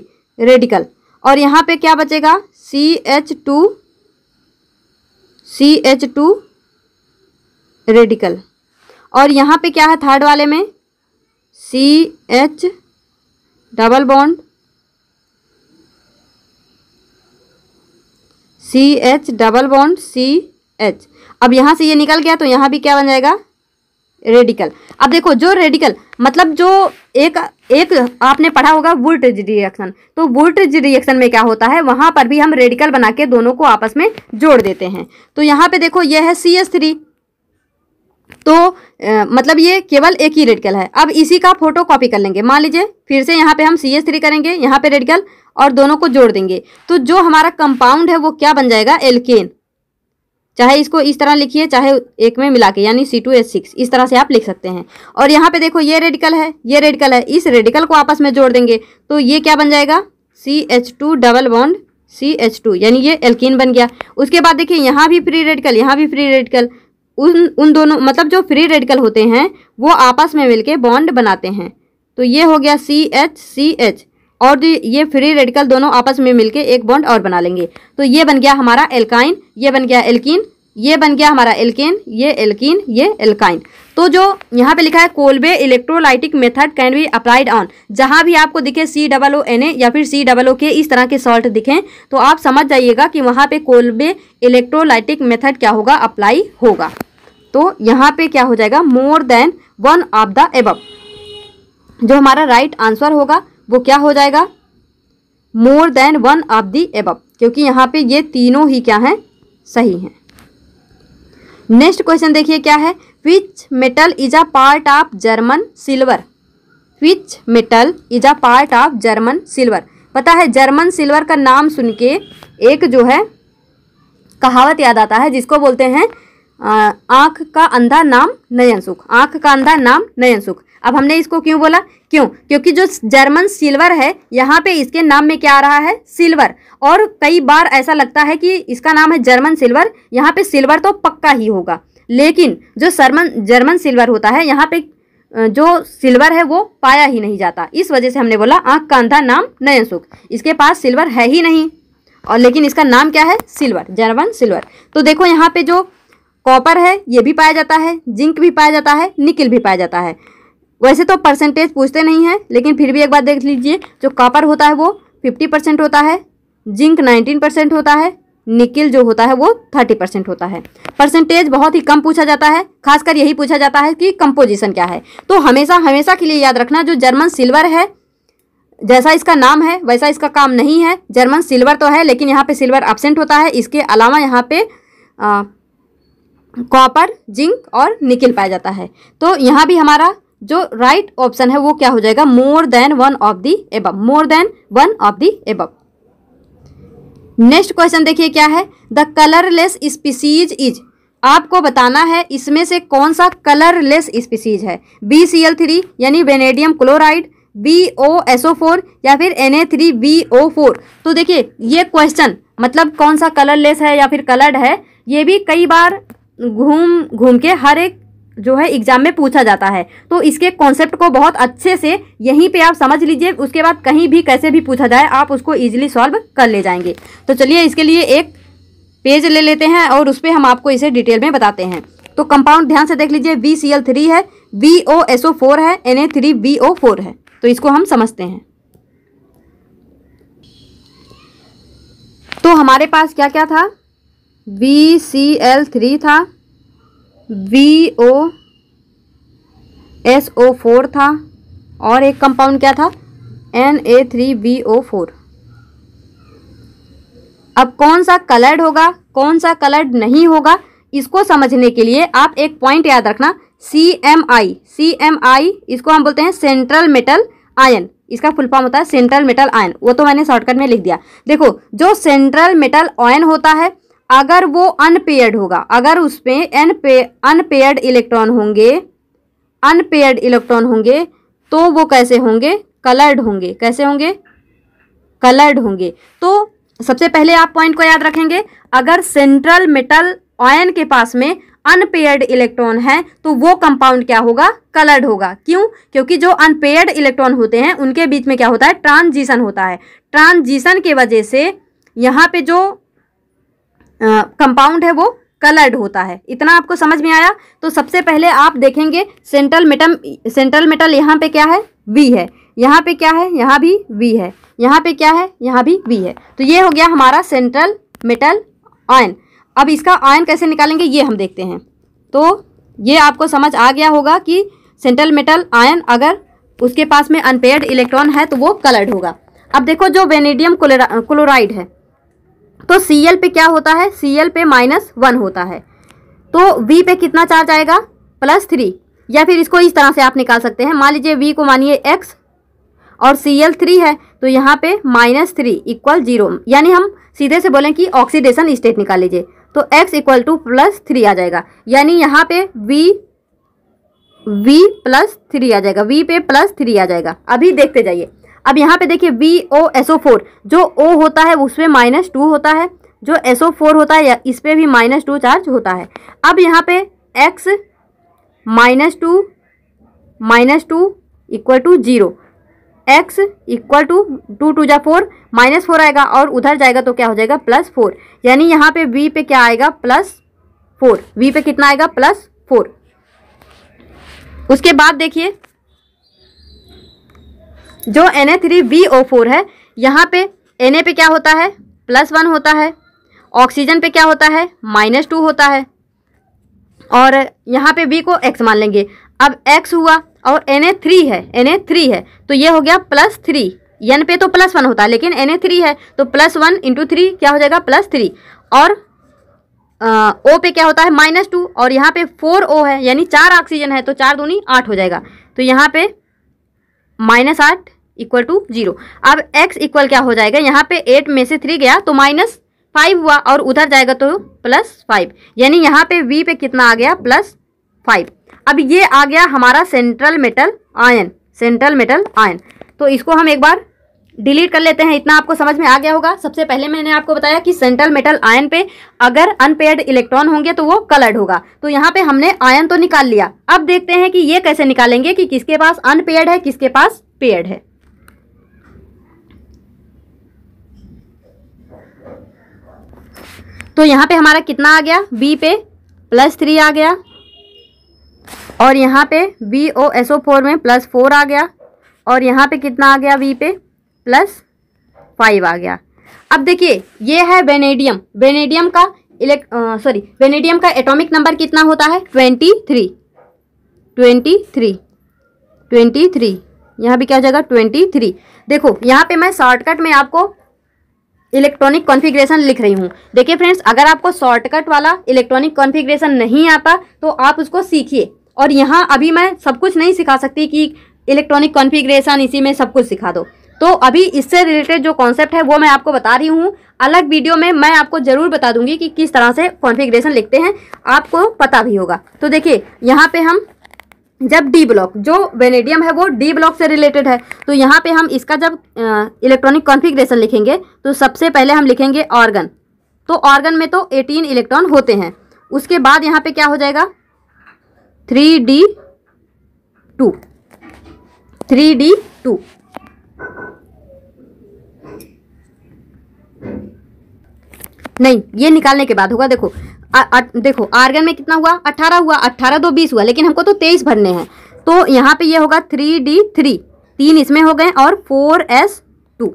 रेडिकल और यहाँ पे क्या बचेगा C H two C H two radical और यहाँ पे क्या है थर्ड वाले में C H double bond C H double bond C H अब यहाँ से ये निकल गया तो यहाँ भी क्या बन जाएगा रेडिकल अब देखो जो रेडिकल मतलब जो एक एक आपने पढ़ा होगा वोल्टेज रिएक्शन तो वोल्टेज रिएक्शन में क्या होता है वहां पर भी हम रेडिकल बना के दोनों को आपस में जोड़ देते हैं तो यहाँ पे देखो यह है सी एस थ्री तो आ, मतलब ये केवल एक ही रेडिकल है अब इसी का फोटो कॉपी कर लेंगे मान लीजिए फिर से यहाँ पे हम सी एस थ्री करेंगे यहाँ पे रेडिकल और दोनों को जोड़ देंगे तो जो हमारा कंपाउंड है वो क्या बन जाएगा एल्केन चाहे इसको इस तरह लिखिए चाहे एक में मिला के यानी सी टू एच सिक्स इस तरह से आप लिख सकते हैं और यहाँ पे देखो ये रेडिकल है ये रेडिकल है इस रेडिकल को आपस में जोड़ देंगे तो ये क्या बन जाएगा C H two double bond C H two यानी ये एल्किन बन गया उसके बाद देखिए यहाँ भी फ्री रेडिकल यहाँ भी फ्री रेडिकल उन उन दोनों मतलब जो फ्री रेडिकल होते हैं वो आपस में मिलके बॉन्ड बनाते हैं तो ये हो गया सी एच सी एच और ये फ्री रेडिकल दोनों आपस में मिलके एक बॉन्ड और बना लेंगे तो ये बन गया हमारा एल्काइन ये बन गया एल्किन ये बन गया हमारा एल्केन ये एल्किन ये एल्काइन तो जो यहाँ पे लिखा है Kolbe electrolytic method can be applied on जहाँ भी आपको दिखे सी डबल ओ एन ए या फिर सी डबल ओ के इस तरह के सॉल्ट दिखें तो आप समझ जाइएगा कि वहाँ पे कोलबे इलेक्ट्रोलाइटिक मेथड क्या होगा अप्लाई होगा तो यहाँ पे क्या हो जाएगा more than one of the above जो हमारा राइट right आंसर होगा वो क्या हो जाएगा more than one of the above क्योंकि यहाँ पे ये तीनों ही क्या हैं सही हैं नेक्स्ट क्वेश्चन देखिए क्या है which metal is a part of German silver which metal is a part of German silver पता है जर्मन सिल्वर का नाम सुन के एक जो है कहावत याद आता है जिसको बोलते हैं आँख का अंधा नाम नयन सुख आँख का अंधा नाम नयन सुख अब हमने इसको क्यों बोला क्यों क्योंकि जो जर्मन सिल्वर है यहाँ पे इसके नाम में क्या आ रहा है सिल्वर और कई बार ऐसा लगता है कि इसका नाम है जर्मन सिल्वर यहाँ पे सिल्वर तो पक्का ही होगा लेकिन जो सरमन जर्मन सिल्वर होता है यहाँ पे जो सिल्वर है वो पाया ही नहीं जाता इस वजह से हमने बोला आँख का अंधा नाम नयन सुख इसके पास सिल्वर है ही नहीं और लेकिन इसका नाम क्या है सिल्वर जर्मन सिल्वर तो देखो यहाँ पे जो कॉपर है ये भी पाया जाता है जिंक भी पाया जाता है निकिल भी पाया जाता है वैसे तो परसेंटेज पूछते नहीं हैं लेकिन फिर भी एक बार देख लीजिए जो कॉपर होता है वो फिफ्टी परसेंट होता है जिंक नाइनटीन परसेंट होता है निकिल जो होता है वो थर्टी परसेंट होता है परसेंटेज बहुत ही कम पूछा जाता है खासकर यही पूछा जाता है कि कंपोजिशन क्या है तो हमेशा हमेशा के लिए याद रखना जो जर्मन सिल्वर है जैसा इसका नाम है वैसा इसका काम नहीं है जर्मन सिल्वर तो है लेकिन यहाँ पर सिल्वर एबसेंट होता है इसके अलावा यहाँ पर कॉपर जिंक और निकिल पाया जाता है तो यहाँ भी हमारा जो राइट right ऑप्शन है वो क्या हो जाएगा more than one of the above more than one of the above next question देखिए क्या है द कलरलेस स्पीसीज इज आपको बताना है इसमें से कौन सा कलरलेस स्पीसीज है बी सी एल थ्री यानी vanadium chloride V O S O four या फिर N A three V O four तो देखिए ये क्वेश्चन मतलब कौन सा कलरलेस है या फिर कलर्ड है ये भी कई बार घूम घूम के हर एक जो है एग्ज़ाम में पूछा जाता है तो इसके कॉन्सेप्ट को बहुत अच्छे से यहीं पे आप समझ लीजिए उसके बाद कहीं भी कैसे भी पूछा जाए आप उसको इजीली सॉल्व कर ले जाएंगे तो चलिए इसके लिए एक पेज ले लेते हैं और उस पर हम आपको इसे डिटेल में बताते हैं तो कंपाउंड ध्यान से देख लीजिए वी सी एल थ्री है V O S O four है N A three V O four है तो इसको हम समझते हैं तो हमारे पास क्या क्या था वी सी एल थ्री था V O S O four था और एक कंपाउंड क्या था N A three V O four अब कौन सा कलर्ड होगा कौन सा कलर्ड नहीं होगा इसको समझने के लिए आप एक पॉइंट याद रखना सी एम आई सी एम आई इसको हम बोलते हैं सेंट्रल मेटल आयन इसका फुल फॉर्म होता है सेंट्रल मेटल आयन वो तो मैंने शॉर्टकट में लिख दिया देखो जो सेंट्रल मेटल आयन होता है अगर वो अनपेयर्ड होगा अगर उसमें अनपे अनपेयर्ड इलेक्ट्रॉन होंगे अनपेयर्ड इलेक्ट्रॉन होंगे तो वो कैसे होंगे कलर्ड होंगे कैसे होंगे कलर्ड होंगे तो सबसे पहले आप पॉइंट को याद रखेंगे अगर सेंट्रल मेटल ऑयन के पास में अनपेयर्ड इलेक्ट्रॉन है तो वो कंपाउंड क्या होगा कलर्ड होगा क्यों क्योंकि जो अनपेयर्ड इलेक्ट्रॉन होते हैं उनके बीच में क्या होता है ट्रांजिशन होता है ट्रांजिशन के वजह से यहाँ पे जो कंपाउंड है वो कलर्ड होता है इतना आपको समझ में आया तो सबसे पहले आप देखेंगे सेंट्रल मेटम सेंट्रल मेटल यहाँ पे क्या है वी है यहाँ पे क्या है यहाँ भी वी है यहाँ पे क्या है यहाँ भी वी है तो ये हो गया हमारा सेंट्रल मेटल आयन अब इसका आयन कैसे निकालेंगे ये हम देखते हैं तो ये आपको समझ आ गया होगा कि सेंट्रल मेटल आयन अगर उसके पास में अनपेयर्ड इलेक्ट्रॉन है तो वो कलर्ड होगा अब देखो जो वेनेडियम क्लोराइड है तो सी एल पे क्या होता है सी एल पे माइनस वन होता है तो वी पे कितना चार्ज आएगा प्लस थ्री या फिर इसको इस तरह से आप निकाल सकते हैं मान लीजिए वी को मानिए एक्स और सी एल थ्री है तो यहाँ पे माइनस थ्री इक्वल जीरो यानी हम सीधे से बोलें कि ऑक्सीडेशन स्टेट निकाल लीजिए तो x equal to plus three आ जाएगा यानी यहाँ पे v v प्लस थ्री आ जाएगा v पे प्लस थ्री आ जाएगा अभी देखते जाइए अब यहाँ पे देखिए V O S O four जो ओ होता है उसमें माइनस टू होता है जो एस ओ फोर होता है इस पर भी माइनस टू चार्ज होता है अब यहाँ पे x minus two minus two equal to zero x equal to two two जा फोर माइनस फोर आएगा और उधर जाएगा तो क्या हो जाएगा प्लस फोर यानी यहाँ पे वी पे क्या आएगा प्लस फोर वी पे कितना आएगा प्लस फोर उसके बाद देखिए जो N A three V O four है यहाँ पे एन ए पे क्या होता है प्लस वन होता है ऑक्सीजन पे क्या होता है माइनस टू होता है और यहाँ पे वी को एक्स मान लेंगे अब एक्स हुआ और एन ए थ्री है एन ए थ्री है तो ये हो गया प्लस थ्री एन पे तो प्लस वन होता है लेकिन एन ए थ्री है तो प्लस वन इंटू थ्री क्या हो जाएगा प्लस थ्री और आ, ओ पे क्या होता है माइनस टू और यहाँ पे फोर ओ है यानी चार ऑक्सीजन है तो चार दूनी आठ हो जाएगा तो यहाँ पे माइनस आठ इक्वल टू जीरो अब एक्स इक्वल क्या हो जाएगा यहाँ पे एट में से थ्री गया तो माइनस फाइव हुआ और उधर जाएगा तो प्लस फाइव यानी यहाँ पे वी पे कितना आ गया प्लस फाइव अब ये आ गया हमारा central metal ion central metal ion तो इसको हम एक बार डिलीट कर लेते हैं इतना आपको समझ में आ गया होगा सबसे पहले मैंने आपको बताया कि सेंट्रल मेटल आयन पे अगर अनपेड इलेक्ट्रॉन होंगे तो वो कलर्ड होगा तो यहाँ पे हमने आयन तो निकाल लिया अब देखते हैं कि ये कैसे निकालेंगे कि किसके पास अनपेड है किसके पास पेड है तो यहाँ पे हमारा कितना आ गया बी पे प्लस थ्री आ गया और यहाँ पे V O S O four में प्लस फोर आ गया और यहाँ पे कितना आ गया वी पे प्लस फाइव आ गया अब देखिए ये है वेनेडियम वेनेडियम का इलेक् सॉरी वेनेडियम का एटॉमिक नंबर कितना होता है twenty three twenty three twenty three यहाँ भी क्या हो जाएगा ट्वेंटी थ्री देखो यहाँ पे मैं शॉर्टकट में आपको इलेक्ट्रॉनिक कॉन्फ़िगरेशन लिख रही हूँ देखिए फ्रेंड्स अगर आपको शॉर्टकट वाला इलेक्ट्रॉनिक कॉन्फ़िगरेशन नहीं आता तो आप उसको सीखिए और यहाँ अभी मैं सब कुछ नहीं सिखा सकती कि इलेक्ट्रॉनिक कॉन्फ़िगरेशन इसी में सब कुछ सिखा दो तो अभी इससे रिलेटेड जो कॉन्सेप्ट है वो मैं आपको बता रही हूँ अलग वीडियो में मैं आपको ज़रूर बता दूंगी कि किस तरह से कॉन्फ़िगरेशन लिखते हैं आपको पता भी होगा तो देखिए यहाँ पे हम जब डी ब्लॉक जो वेनेडियम है वो डी ब्लॉक से रिलेटेड है तो यहाँ पे हम इसका जब इलेक्ट्रॉनिक कॉन्फिग्रेशन लिखेंगे तो सबसे पहले हम लिखेंगे ऑर्गन तो ऑर्गन में तो 18 इलेक्ट्रॉन होते हैं उसके बाद यहाँ पे क्या हो जाएगा three D two three D two नहीं ये निकालने के बाद होगा देखो देखो आर्गन में कितना हुआ अट्ठारह हुआ अट्ठारह दो बीस हुआ लेकिन हमको तो तेईस भरने हैं तो यहाँ पे ये होगा थ्री डी थ्री तीन इसमें हो गए और फोर एस टू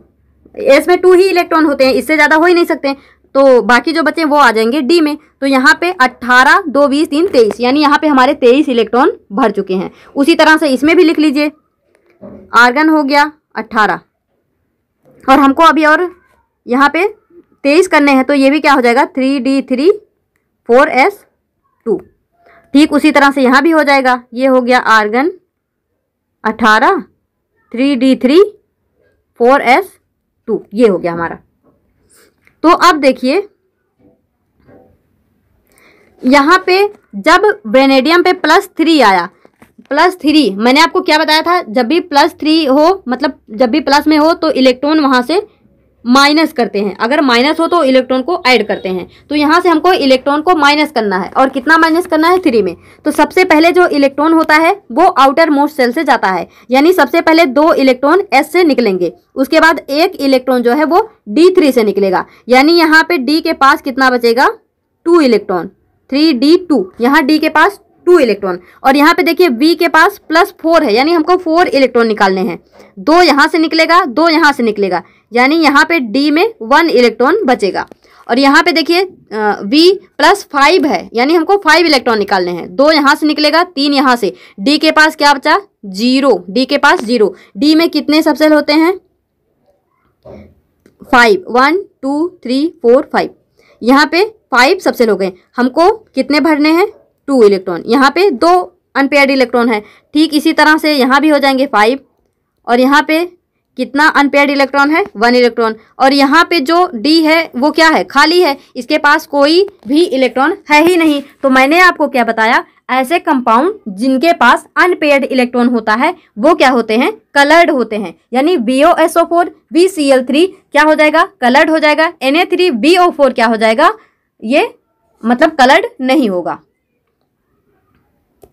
एस में टू ही इलेक्ट्रॉन होते हैं इससे ज़्यादा हो ही नहीं सकते तो बाकी जो बचे वो आ जाएंगे डी में तो यहाँ पे अट्ठारह दो बीस तीन तेईस यानी यहाँ पे हमारे तेईस इलेक्ट्रॉन भर चुके हैं उसी तरह से इसमें भी लिख लीजिए आर्गन हो गया अट्ठारह और हमको अभी और यहाँ पे तेईस करने हैं तो ये भी क्या हो जाएगा three D three four S two ठीक उसी तरह से यहाँ भी हो जाएगा ये हो गया आर्गन अठारह three D three four S two ये हो गया हमारा तो अब देखिए यहाँ पे जब वेनेडियम पे प्लस थ्री आया प्लस थ्री मैंने आपको क्या बताया था जब भी प्लस थ्री हो मतलब जब भी प्लस में हो तो इलेक्ट्रॉन वहाँ से माइनस करते हैं अगर माइनस हो तो इलेक्ट्रॉन को ऐड करते हैं तो यहाँ से हमको इलेक्ट्रॉन को माइनस करना है और कितना माइनस करना है थ्री में तो सबसे पहले जो इलेक्ट्रॉन होता है वो आउटर मोस्ट सेल से जाता है यानी सबसे पहले दो इलेक्ट्रॉन एस से निकलेंगे उसके बाद एक इलेक्ट्रॉन जो है वो डी थ्री से निकलेगा यानी यहाँ पे डी के पास कितना बचेगा two electron three D two यहाँ डी के पास टू इलेक्ट्रॉन और यहाँ पे देखिए बी के पास प्लस फोर है यानी हमको फोर इलेक्ट्रॉन निकालने हैं दो यहाँ से निकलेगा दो यहाँ से निकलेगा यानी यहाँ पे डी में वन इलेक्ट्रॉन बचेगा और यहाँ पे देखिए वी प्लस फाइव है यानी हमको फाइव इलेक्ट्रॉन निकालने हैं दो यहाँ से निकलेगा तीन यहाँ से डी के पास क्या बचा जीरो डी के पास जीरो डी में कितने सबसेल होते हैं five one two three four five यहाँ पे फाइव सबसेल हो गए हमको कितने भरने हैं टू इलेक्ट्रॉन यहाँ पे दो अनपेयर्ड इलेक्ट्रॉन है ठीक इसी तरह से यहाँ भी हो जाएंगे फाइव और यहाँ पे कितना अनपेयर्ड इलेक्ट्रॉन है वन इलेक्ट्रॉन और यहाँ पे जो डी है वो क्या है खाली है इसके पास कोई भी इलेक्ट्रॉन है ही नहीं तो मैंने आपको क्या बताया ऐसे कंपाउंड जिनके पास अनपेयर्ड इलेक्ट्रॉन होता है वो क्या होते हैं कलर्ड होते हैं यानी V O S O four V C L three क्या हो जाएगा कलर्ड हो जाएगा N A three V O four क्या हो जाएगा ये मतलब कलर्ड नहीं होगा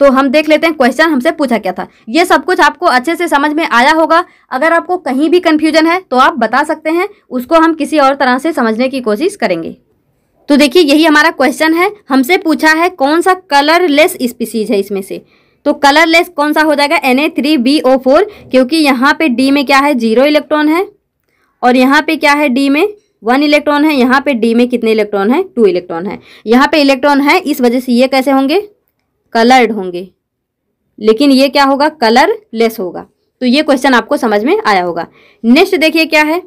तो हम देख लेते हैं क्वेश्चन हमसे पूछा क्या था ये सब कुछ आपको अच्छे से समझ में आया होगा अगर आपको कहीं भी कन्फ्यूजन है तो आप बता सकते हैं उसको हम किसी और तरह से समझने की कोशिश करेंगे तो देखिए यही हमारा क्वेश्चन है हमसे पूछा है कौन सा कलरलेस स्पीसीज है इसमें से तो कलरलेस कौन सा हो जाएगा N A three V O four क्योंकि यहाँ पे डी में क्या है जीरो इलेक्ट्रॉन है और यहाँ पे क्या है डी में वन इलेक्ट्रॉन है यहाँ पे डी में कितने इलेक्ट्रॉन है टू इलेक्ट्रॉन है यहाँ पे इलेक्ट्रॉन है इस वजह से ये कैसे होंगे कलर्ड होंगे लेकिन ये क्या होगा कलर लेस होगा तो ये क्वेश्चन आपको समझ में आया होगा नेक्स्ट देखिए क्या है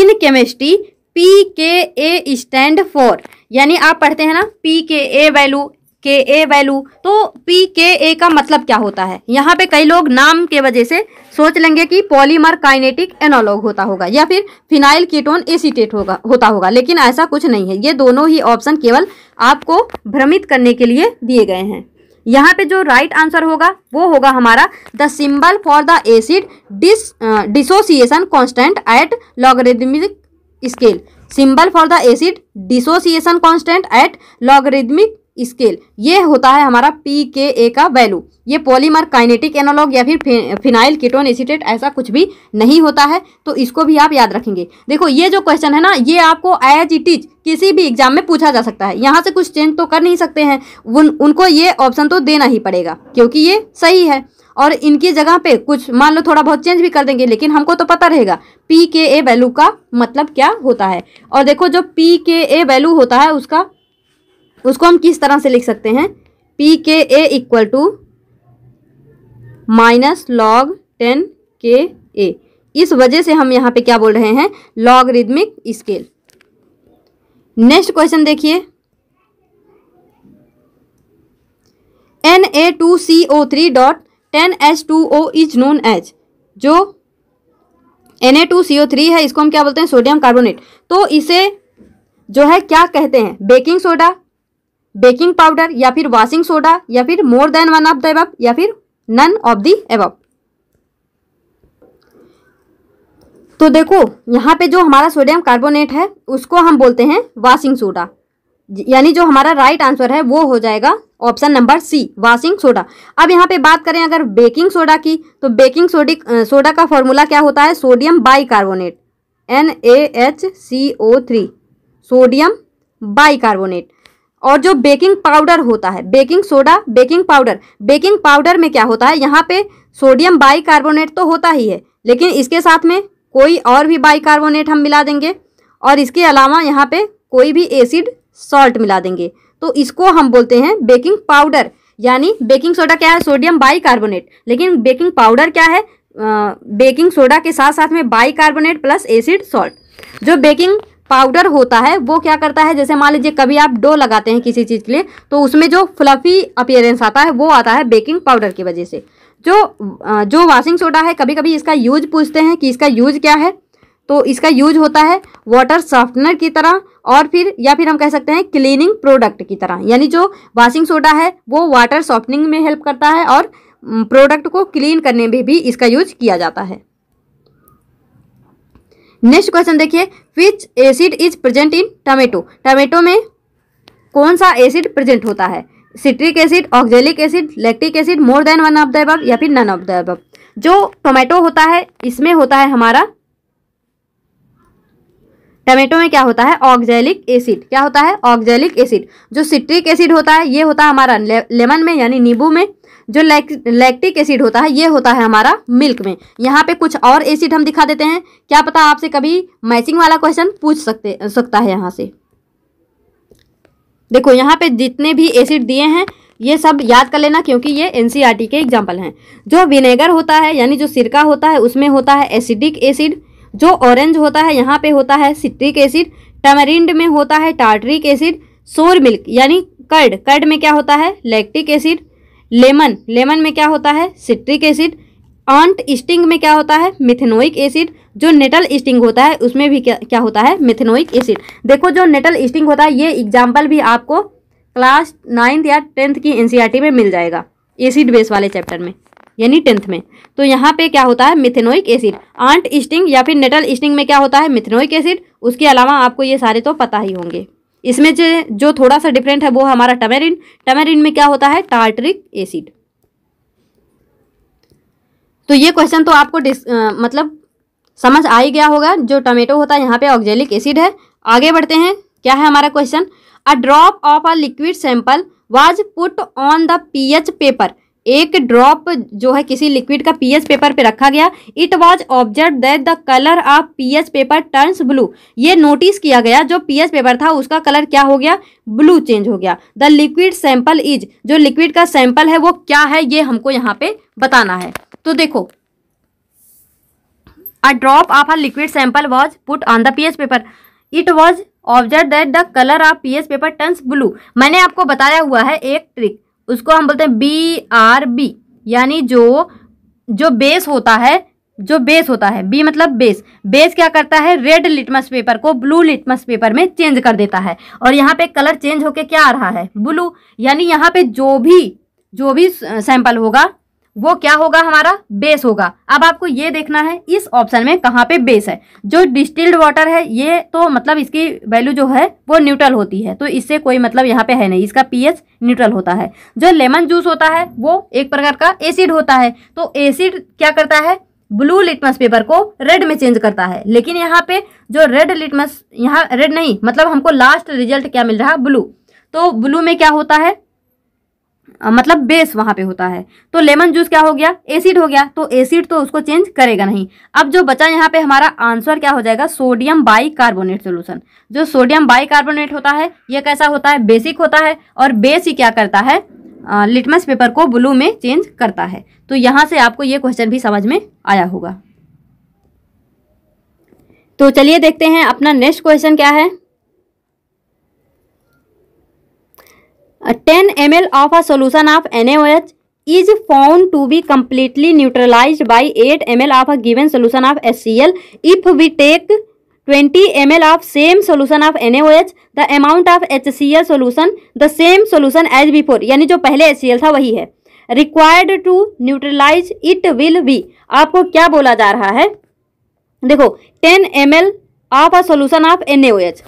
in chemistry P K A stand for यानी आप पढ़ते हैं ना पी के ए वैल्यू के ए वैल्यू तो पी के ए का मतलब क्या होता है यहाँ पे कई लोग नाम के वजह से सोच लेंगे कि पॉलीमर काइनेटिक एनालॉग होता होगा या फिर फिनाइल कीटोन एसीटेट होगा होता होगा लेकिन ऐसा कुछ नहीं है ये दोनों ही ऑप्शन केवल आपको भ्रमित करने के लिए दिए गए हैं यहाँ पे जो राइट right आंसर होगा वो होगा हमारा the symbol for the acid dis dissociation constant at logarithmic scale symbol for the acid dissociation constant at logarithmic scale ये होता है हमारा पी के ए का वैल्यू ये पॉलीमर काइनेटिक एनालॉग या फिर फिनाइल कीटोन एसिटेट ऐसा कुछ भी नहीं होता है तो इसको भी आप याद रखेंगे देखो ये जो क्वेश्चन है ना ये आपको एज इट इज किसी भी एग्जाम में पूछा जा सकता है यहाँ से कुछ चेंज तो कर नहीं सकते हैं उन उनको ये ऑप्शन तो देना ही पड़ेगा क्योंकि ये सही है और इनकी जगह पे कुछ मान लो थोड़ा बहुत चेंज भी कर देंगे लेकिन हमको तो पता रहेगा पी के ए वैल्यू का मतलब क्या होता है और देखो जो पी के ए वैल्यू होता है उसका उसको हम किस तरह से लिख सकते हैं P K A equal to minus log ten K A इस वजह से हम यहाँ पे क्या बोल रहे हैं logarithmic scale next question देखिए N A two C O three dot ten H two O is known एच जो N A two C O three है इसको हम क्या बोलते हैं सोडियम कार्बोनेट तो इसे जो है क्या कहते हैं बेकिंग सोडा बेकिंग पाउडर या फिर वॉशिंग सोडा या फिर more than one of the above या फिर नन ऑफ द एबव तो देखो यहाँ पे जो हमारा सोडियम कार्बोनेट है उसको हम बोलते हैं वाशिंग सोडा यानी जो हमारा राइट आंसर है वो हो जाएगा option number C washing soda अब यहाँ पे बात करें अगर बेकिंग सोडा की तो बेकिंग सोडिक सोडा का फॉर्मूला क्या होता है sodium bicarbonate N A H C O three sodium bicarbonate और जो बेकिंग पाउडर होता है baking soda baking powder baking powder में क्या होता है यहाँ पे सोडियम बाइकार्बोनेट तो होता ही है लेकिन इसके साथ में कोई और भी बाइकार्बोनेट हम मिला देंगे और इसके अलावा यहाँ पे कोई भी एसिड सॉल्ट मिला देंगे तो इसको हम बोलते हैं बेकिंग पाउडर यानी बेकिंग सोडा क्या है सोडियम बाइकार्बोनेट लेकिन बेकिंग पाउडर क्या है बेकिंग सोडा के साथ साथ में बाइकार्बोनेट प्लस एसिड सॉल्ट जो बेकिंग पाउडर होता है वो क्या करता है जैसे मान लीजिए कभी आप डो लगाते हैं किसी चीज़ के लिए तो उसमें जो फ्लफी अपियरेंस आता है वो आता है बेकिंग पाउडर की वजह से जो जो वाशिंग सोडा है कभी कभी इसका यूज पूछते हैं कि इसका यूज क्या है तो इसका यूज होता है वाटर सॉफ्टनर की तरह और फिर या फिर हम कह सकते हैं क्लीनिंग प्रोडक्ट की तरह यानी जो वाशिंग सोडा है वो वाटर सॉफ्टनिंग में हेल्प करता है और प्रोडक्ट को क्लीन करने में भी इसका यूज किया जाता है नेक्स्ट क्वेश्चन देखिए which acid is present in tomato tomato में कौन सा एसिड प्रेजेंट होता है citric acid oxalic acid lactic acid more than one of the above या फिर नन ऑफ द एबव जो टोमेटो होता है इसमें होता है हमारा टमेटो में क्या होता है ऑक्जेलिक एसिड क्या होता है ऑक्जेलिक एसिड जो सिट्रिक एसिड होता है ये होता है हमारा ले, लेमन में यानी नींबू में जो लैक्टिक एसिड होता है ये होता है हमारा मिल्क में यहाँ पे कुछ और एसिड हम दिखा देते हैं क्या पता आपसे कभी मैचिंग वाला क्वेश्चन पूछ सकते सकता है यहाँ से देखो यहाँ पे जितने भी एसिड दिए हैं ये सब याद कर लेना क्योंकि ये एन e के एग्जाम्पल हैं जो विनेगर होता है यानी जो सिरका होता है उसमें होता है एसिडिक एसिड जो ऑरेंज होता है यहाँ पे होता है सिट्रिक एसिड टमरिंड में होता है टार्टरिक एसिड सोर मिल्क यानी कर्ड कर्ड में क्या होता है लैक्टिक एसिड लेमन लेमन में क्या होता है सिट्रिक एसिड ऑन्ट स्टिंग में क्या होता है मिथेनोइक एसिड जो नेटल स्टिंग होता है उसमें भी क्या, क्या होता है मिथेनोइक एसिड देखो जो नेटल स्टिंग होता है ये एग्जाम्पल भी आपको क्लास नाइन्थ या टेंथ की एन e में मिल जाएगा एसिड बेस वाले चैप्टर में यानी टेंथ में तो यहाँ पे क्या होता है मिथेनोइक एसिड आंट स्टिंग या फिर नेटल स्टिंग में क्या होता है मिथेनोइक एसिड उसके अलावा आपको ये सारे तो पता ही होंगे इसमें जो जो थोड़ा सा डिफरेंट है वो हमारा टमेरिन टमेरिन में क्या होता है टार्टरिक एसिड तो ये क्वेश्चन तो आपको आ, मतलब समझ आ ही गया होगा जो टमेटो होता है यहाँ पे ऑक्जेलिक एसिड है आगे बढ़ते हैं क्या है हमारा question a drop of a liquid sample was put on the pH paper एक ड्रॉप जो है किसी लिक्विड का पीएच पेपर पे रखा गया it was observe that the colour of pH paper turns blue ये नोटिस किया गया जो पीएच पेपर था उसका कलर क्या हो गया ब्लू चेंज हो गया द लिक्विड सैंपल इज जो लिक्विड का सैंपल है वो क्या है ये हमको यहाँ पे बताना है तो देखो a drop of a liquid sample was put on the pH paper it was observe that the colour of pH paper turns blue मैंने आपको बताया हुआ है एक ट्रिक उसको हम बोलते हैं बी आर बी यानी जो जो बेस होता है जो बेस होता है बी मतलब बेस बेस क्या करता है रेड लिटमस पेपर को ब्लू लिटमस पेपर में चेंज कर देता है और यहाँ पे कलर चेंज होके क्या आ रहा है ब्लू यानी यहाँ पे जो भी जो भी सैंपल होगा वो क्या होगा हमारा बेस होगा अब आपको ये देखना है इस ऑप्शन में कहाँ पे बेस है जो डिस्टिल्ड वाटर है ये तो मतलब इसकी वैल्यू जो है वो न्यूट्रल होती है तो इससे कोई मतलब यहाँ पे है नहीं इसका पीएच न्यूट्रल होता है जो लेमन जूस होता है वो एक प्रकार का एसिड होता है तो एसिड क्या करता है ब्लू लिटमस पेपर को रेड में चेंज करता है लेकिन यहाँ पे जो रेड लिटमस यहाँ रेड नहीं मतलब हमको लास्ट रिजल्ट क्या मिल रहा है ब्लू तो ब्लू में क्या होता है मतलब बेस वहाँ पे होता है तो लेमन जूस क्या हो गया एसिड हो गया तो एसिड तो उसको चेंज करेगा नहीं अब जो बचा यहाँ पे हमारा आंसर क्या हो जाएगा सोडियम बाई कार्बोनेट सोल्यूशन जो सोडियम बाई कार्बोनेट होता है ये कैसा होता है बेसिक होता है और बेस ही क्या करता है लिटमस पेपर को ब्लू में चेंज करता है तो यहाँ से आपको ये क्वेश्चन भी समझ में आया होगा तो चलिए देखते हैं अपना नेक्स्ट क्वेश्चन क्या है ten M L of a solution of N H is found to be completely neutralize by eight M L of a given solution of S C L if we take twenty M L of same solution of N H the amount of H C L solution the same solution as before यानी जो पहले H C L था वही है required to neutralize it will B आपको क्या बोला जा रहा है देखो ten M L of a solution of N H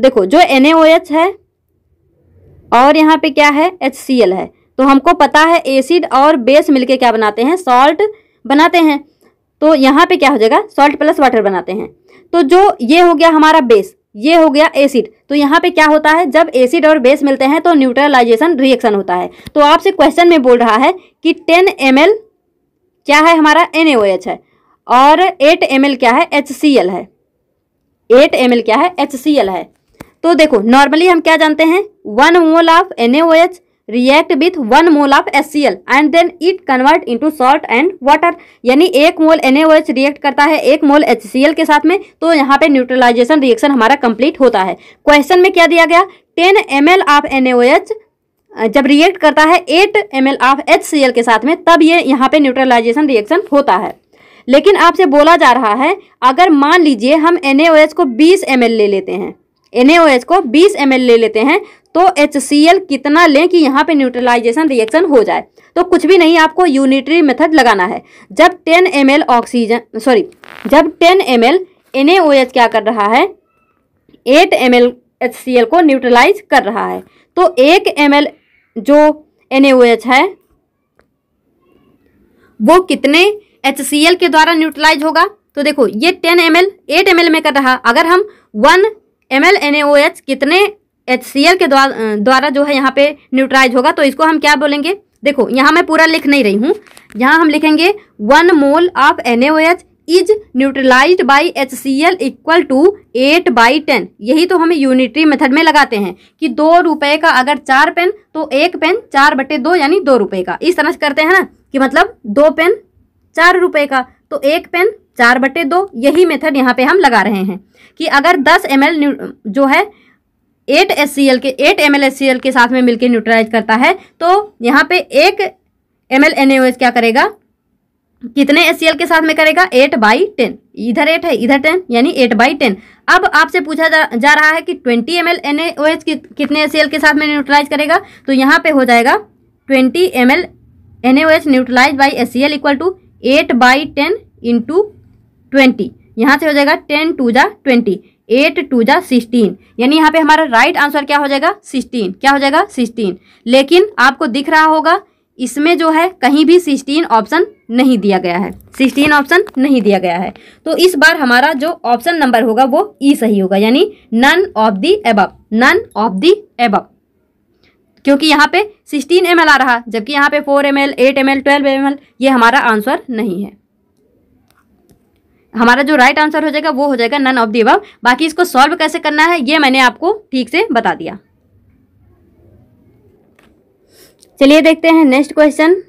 देखो जो एन एच है और यहाँ पे क्या है एच है तो हमको पता है एसिड और बेस मिलके क्या बनाते हैं सॉल्ट बनाते हैं तो यहाँ पे क्या हो जाएगा सॉल्ट प्लस वाटर बनाते हैं तो जो ये हो गया हमारा बेस ये हो गया एसिड तो यहाँ पे क्या होता है जब एसिड और बेस मिलते हैं तो न्यूट्रलाइजेशन रिएक्शन होता है तो आपसे क्वेश्चन में बोल रहा है कि टेन एम क्या है हमारा एन है और एट एम क्या है एच है एट एम क्या है एच है तो देखो नॉर्मली हम क्या जानते हैं one mole of N react with one mole of S and then it convert into salt and water यानी एक मोल एन रिएक्ट करता है एक मोल एच सी एल के साथ में तो यहाँ पे न्यूट्रलाइजेशन रिएक्शन हमारा कंप्लीट होता है क्वेश्चन में क्या दिया गया ten M L of N जब रिएक्ट करता है eight M L of H C L के साथ में तब ये यहाँ पे न्यूट्रलाइजेशन रिएक्शन होता है लेकिन आपसे बोला जा रहा है अगर मान लीजिए हम एन को बीस एम ले लेते हैं एन को 20 एम ले लेते हैं तो एच कितना लें कि यहाँ पे न्यूट्रलाइजेशन रिएक्शन हो जाए तो कुछ भी नहीं आपको यूनिटरी मेथड लगाना है जब 10 ml ऑक्सीजन सॉरी जब 10 ml NaOH क्या कर रहा है 8 ml HCl को न्यूट्रलाइज कर रहा है तो एक एम जो एन है वो कितने एच के द्वारा न्यूट्रलाइज होगा तो देखो ये 10 ml 8 ml में कर रहा अगर हम one M L N H कितने एच सी एल के द्वारा द्वारा जो है यहाँ पे न्यूट्राइज होगा तो इसको हम क्या बोलेंगे देखो यहाँ मैं पूरा लिख नहीं रही हूँ यहाँ हम लिखेंगे one mole of N H is neutralize by H C L equal to eight by ten यही तो हम यूनिटरी मेथड में लगाते हैं कि दो रुपए का अगर चार पेन तो एक पेन चार बटे दो यानी दो रुपए का इस तरह से करते हैं ना कि मतलब दो पेन चार रुपए का तो एक पेन चार बटे दो यही मेथड यहाँ पे हम लगा रहे हैं कि अगर दस एम जो है एट एस के एट एम एल के साथ में मिलकर न्यूट्रलाइज करता है तो यहाँ पे एक एम एल क्या करेगा कितने एस के साथ में करेगा एट बाई टेन इधर एट है इधर टेन यानी एट बाई टेन अब आपसे पूछा जा, जा रहा है कि ट्वेंटी एम एल कितने एस के साथ में न्यूट्रलाइज करेगा तो यहाँ पे हो जाएगा twenty M L neutralize by S C L equal to eight by ten into twenty यहाँ से हो जाएगा टेन टू जा ट्वेंटी एट टू जा सिक्सटीन यानी यहाँ पे हमारा राइट आंसर क्या हो जाएगा सिक्सटीन क्या हो जाएगा सिक्सटीन लेकिन आपको दिख रहा होगा इसमें जो है कहीं भी सिक्सटीन ऑप्शन नहीं दिया गया है सिक्सटीन ऑप्शन नहीं दिया गया है तो इस बार हमारा जो ऑप्शन नंबर होगा वो ई e सही होगा यानी none of the above none of the above क्योंकि यहाँ पे सिक्सटीन एम आ रहा जबकि यहाँ पे four M L eight M L twelve M ये हमारा आंसर नहीं है हमारा जो राइट आंसर हो जाएगा वो हो जाएगा नन ऑफ दी अब बाकी इसको सॉल्व कैसे करना है ये मैंने आपको ठीक से बता दिया चलिए देखते हैं नेक्स्ट क्वेश्चन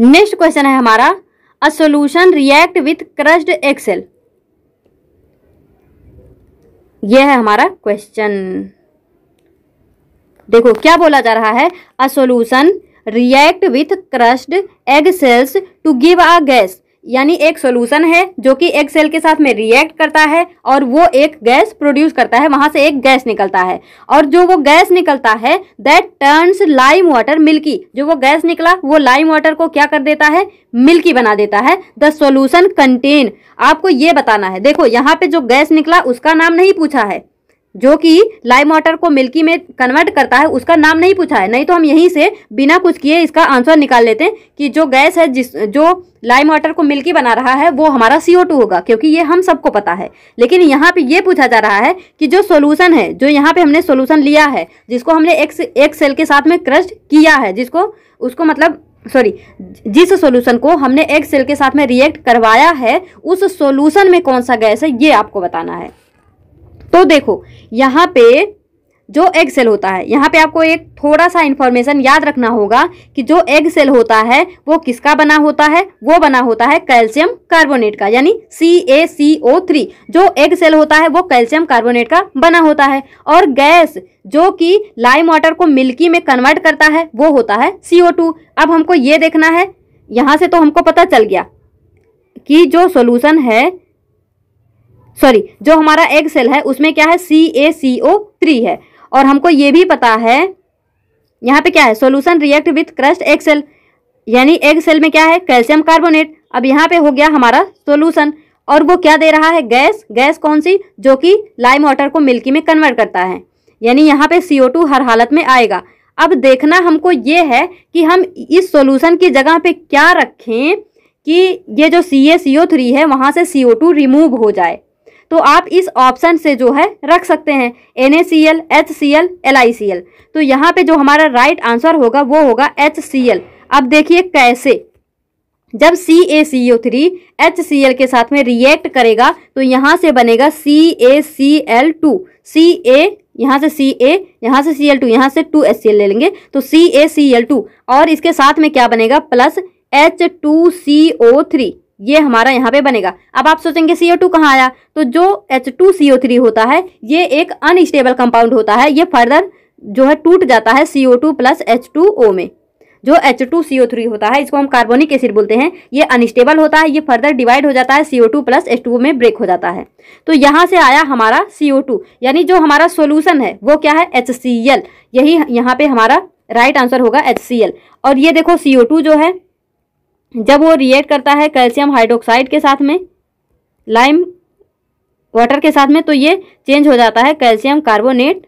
नेक्स्ट क्वेश्चन है हमारा a solution react with crushed eggshell यह है हमारा क्वेश्चन देखो क्या बोला जा रहा है a solution react with crushed egg shells to give a gas यानी एक सोल्यूशन है जो कि एग सेल के साथ में रिएक्ट करता है और वो एक गैस प्रोड्यूस करता है वहां से एक गैस निकलता है और जो वो गैस निकलता है that turns lime water milky जो वो गैस निकला वो लाइम वाटर को क्या कर देता है मिल्की बना देता है द सोल्यूशन कंटेन आपको ये बताना है देखो यहाँ पे जो गैस निकला उसका नाम नहीं पूछा है जो कि लाइव मोटर को मिल्की में कन्वर्ट करता है उसका नाम नहीं पूछा है नहीं तो हम यहीं से बिना कुछ किए इसका आंसर निकाल लेते हैं कि जो गैस है जिस जो लाइव मोटर को मिल्की बना रहा है वो हमारा सी ओ टू होगा क्योंकि ये हम सबको पता है लेकिन यहाँ पे ये पूछा जा रहा है कि जो सोल्यूशन है जो यहाँ पे हमने सोल्यूशन लिया है जिसको हमने एक, एक सेल के साथ में क्रश किया है जिसको उसको मतलब सॉरी जिस सोल्यूशन को हमने एक सेल के साथ में रिएक्ट करवाया है उस सोल्यूशन में कौन सा गैस है ये आपको बताना है तो देखो यहाँ पे जो एग सेल होता है यहाँ पे आपको एक थोड़ा सा इन्फॉर्मेशन याद रखना होगा कि जो एग सेल होता है वो किसका बना होता है वो बना होता है कैल्शियम कार्बोनेट का यानी C A C O three जो एग सेल होता है वो कैल्शियम कार्बोनेट का बना होता है और गैस जो कि लाइम वाटर को मिल्की में कन्वर्ट करता है वो होता है सी ओ टू अब हमको ये देखना है यहाँ से तो हमको पता चल गया कि जो सोल्यूशन है सॉरी जो हमारा एग सेल है उसमें क्या है सी ए सी ओ थ्री है और हमको ये भी पता है यहाँ पे क्या है solution react with crushed egg shell यानी एग सेल में क्या है कैल्शियम कार्बोनेट अब यहाँ पे हो गया हमारा सोल्यूशन और वो क्या दे रहा है गैस गैस कौन सी जो कि लाइम वाटर को मिल्की में कन्वर्ट करता है यानी यहाँ पे सी हर हालत में आएगा अब देखना हमको ये है कि हम इस सोल्यूशन की जगह पे क्या रखें कि ये जो सी ए सी ओ थ्री है वहाँ से सी ओ टू रिमूव हो जाए तो आप इस ऑप्शन से जो है रख सकते हैं N A C L H C L L I C L तो यहाँ पे जो हमारा राइट आंसर होगा वो होगा एच सी एल अब देखिए कैसे जब C A C O three H C L के साथ में रिएक्ट करेगा तो यहाँ से बनेगा सी ए सी एल टू सी ए यहाँ से सी ए यहाँ से सी एल टू यहाँ से टू एच सी एल ले लेंगे तो सी ए सी एल टू और इसके साथ में क्या बनेगा plus H two C O three ये हमारा यहाँ पे बनेगा अब आप सोचेंगे सी ओ टू कहाँ आया तो जो H two C O three होता है ये एक अनस्टेबल कंपाउंड होता है ये फर्दर जो है टूट जाता है C O two plus H two O में जो H two C O three होता है इसको हम कार्बोनिक एसिड बोलते हैं ये अनस्टेबल होता है ये फर्दर डिवाइड हो जाता है C O two plus H two O में ब्रेक हो जाता है तो यहाँ से आया हमारा सी ओ टू यानी जो हमारा सोल्यूशन है वो क्या है एच सी एल यही यहाँ पे हमारा राइट right आंसर होगा एच सी एल और ये देखो सी ओ टू जो है जब वो रिएक्ट करता है कैल्शियम हाइड्रोक्साइड के साथ में लाइम वाटर के साथ में तो ये चेंज हो जाता है कैल्शियम कार्बोनेट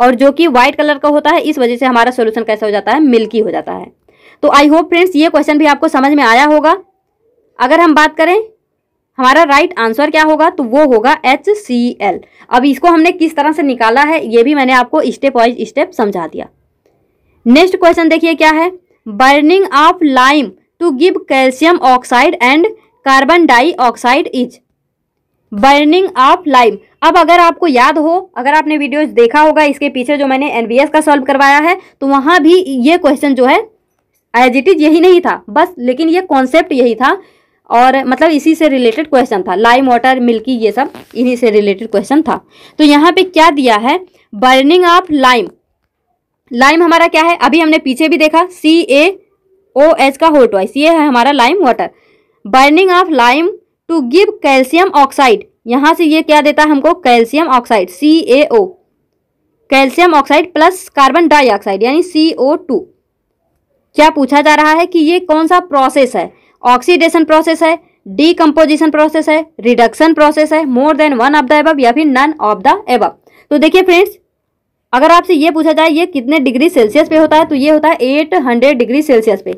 और जो कि वाइट कलर का होता है इस वजह से हमारा सोल्यूशन कैसा हो जाता है मिल्की हो जाता है तो आई होप फ्रेंड्स ये क्वेश्चन भी आपको समझ में आया होगा अगर हम बात करें हमारा राइट right आंसर क्या होगा तो वो होगा एच सी एल अब इसको हमने किस तरह से निकाला है ये भी मैंने आपको स्टेप वाइज स्टेप समझा दिया नेक्स्ट क्वेश्चन देखिए क्या है burning of lime give calcium oxide and carbon dioxide is burning of lime अब अगर आपको याद हो अगर आपने वीडियो देखा होगा इसके पीछे जो मैंने एन का सॉल्व करवाया है तो वहाँ भी ये क्वेश्चन जो है एज इट इज यही नहीं था बस लेकिन ये कॉन्सेप्ट यही था और मतलब इसी से रिलेटेड क्वेश्चन था लाइम वाटर मिल्की ये सब इन्हीं से रिलेटेड क्वेश्चन था तो यहाँ पे क्या दिया है बर्निंग ऑफ लाइम लाइम हमारा क्या है अभी हमने पीछे भी देखा सी ए ओ एच का होल ट्वाइस ये है हमारा lime water burning of lime to give calcium oxide यहाँ से ये क्या देता है हमको calcium oxide C A O calcium oxide plus carbon dioxide यानी सी ओ टू क्या पूछा जा रहा है कि ये कौन सा प्रोसेस है ऑक्सीडेशन प्रोसेस है डीकम्पोजिशन प्रोसेस है रिडक्शन प्रोसेस है more than one of the above या फिर नन ऑफ द एबव तो देखिए फ्रेंड्स अगर आपसे ये पूछा जाए ये कितने डिग्री सेल्सियस पे होता है तो ये होता है एट हंड्रेड डिग्री सेल्सियस पे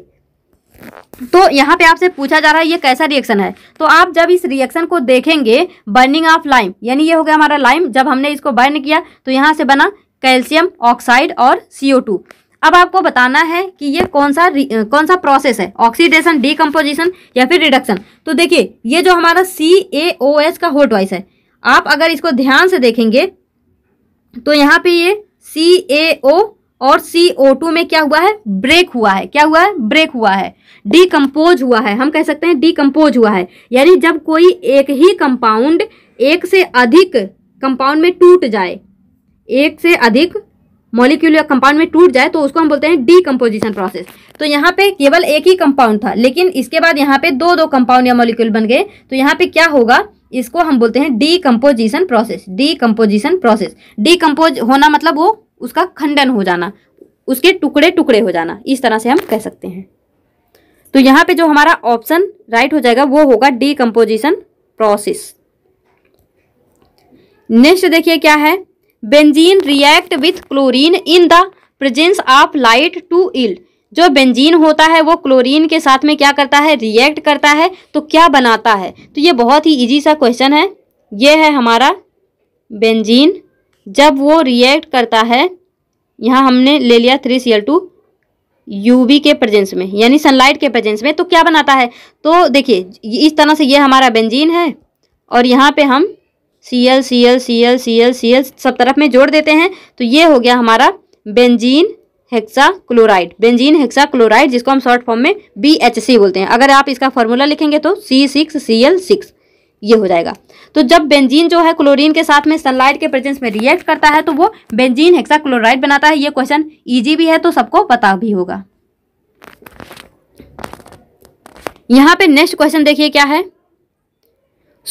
तो यहाँ पे आपसे पूछा जा रहा है ये कैसा रिएक्शन है तो आप जब इस रिएक्शन को देखेंगे बर्निंग ऑफ लाइम यानी ये हो गया हमारा लाइम जब हमने इसको बर्न किया तो यहाँ से बना कैल्शियम ऑक्साइड और टू अब आपको बताना है कि ये कौन सा कौन सा प्रोसेस है ऑक्सीडेशन डिकम्पोजिशन या फिर रिडक्शन तो देखिए ये जो हमारा सी ए ओ एच का होट वाइस है आप अगर इसको ध्यान से देखेंगे तो यहाँ पे ये सी ए ओ और सी ओ टू में क्या हुआ है ब्रेक हुआ है क्या हुआ है ब्रेक हुआ है डीकम्पोज हुआ है हम कह सकते हैं डीकम्पोज हुआ है यानी जब कोई एक ही कंपाउंड एक से अधिक कंपाउंड में टूट जाए एक से अधिक मॉलिक्यूल या कंपाउंड में टूट जाए तो उसको हम बोलते हैं डीकम्पोजिशन प्रोसेस तो यहाँ पे केवल एक ही कंपाउंड था लेकिन इसके बाद यहाँ पे दो दो कंपाउंड या मॉलिक्यूल बन गए तो यहाँ पे क्या होगा इसको हम बोलते हैं decomposition process decomposition process decompose होना मतलब वो उसका खंडन हो जाना उसके टुकड़े टुकड़े हो जाना इस तरह से हम कह सकते हैं तो यहाँ पे जो हमारा ऑप्शन राइट हो जाएगा वो होगा डीकम्पोजिशन प्रोसेस नेक्स्ट देखिए क्या है benzene react with chlorine in the presence of light to yield जो बेंजीन होता है वो क्लोरीन के साथ में क्या करता है रिएक्ट करता है तो क्या बनाता है तो ये बहुत ही इजी सा क्वेश्चन है ये है हमारा बेंजीन जब वो रिएक्ट करता है यहाँ हमने ले लिया three C L two V के प्रेजेंस में यानी सनलाइट के प्रेजेंस में तो क्या बनाता है तो देखिए इस तरह से ये हमारा बेंजीन है और यहाँ पे हम C L C L C L C L C L सब तरफ में जोड़ देते हैं तो ये हो गया हमारा benzene hexachloride benzene hexachloride जिसको हम शॉर्ट फॉर्म में बी एच सी बोलते हैं अगर आप इसका फॉर्मूला लिखेंगे तो C six C L six ये हो जाएगा तो जब बेंजीन जो है क्लोरीन के साथ में सनलाइट के प्रेजेंस में रिएक्ट करता है तो वो बेंजीन हेक्सा क्लोराइड बनाता है ये क्वेश्चन ईजी भी है तो सबको पता भी होगा यहाँ पे नेक्स्ट क्वेश्चन देखिए क्या है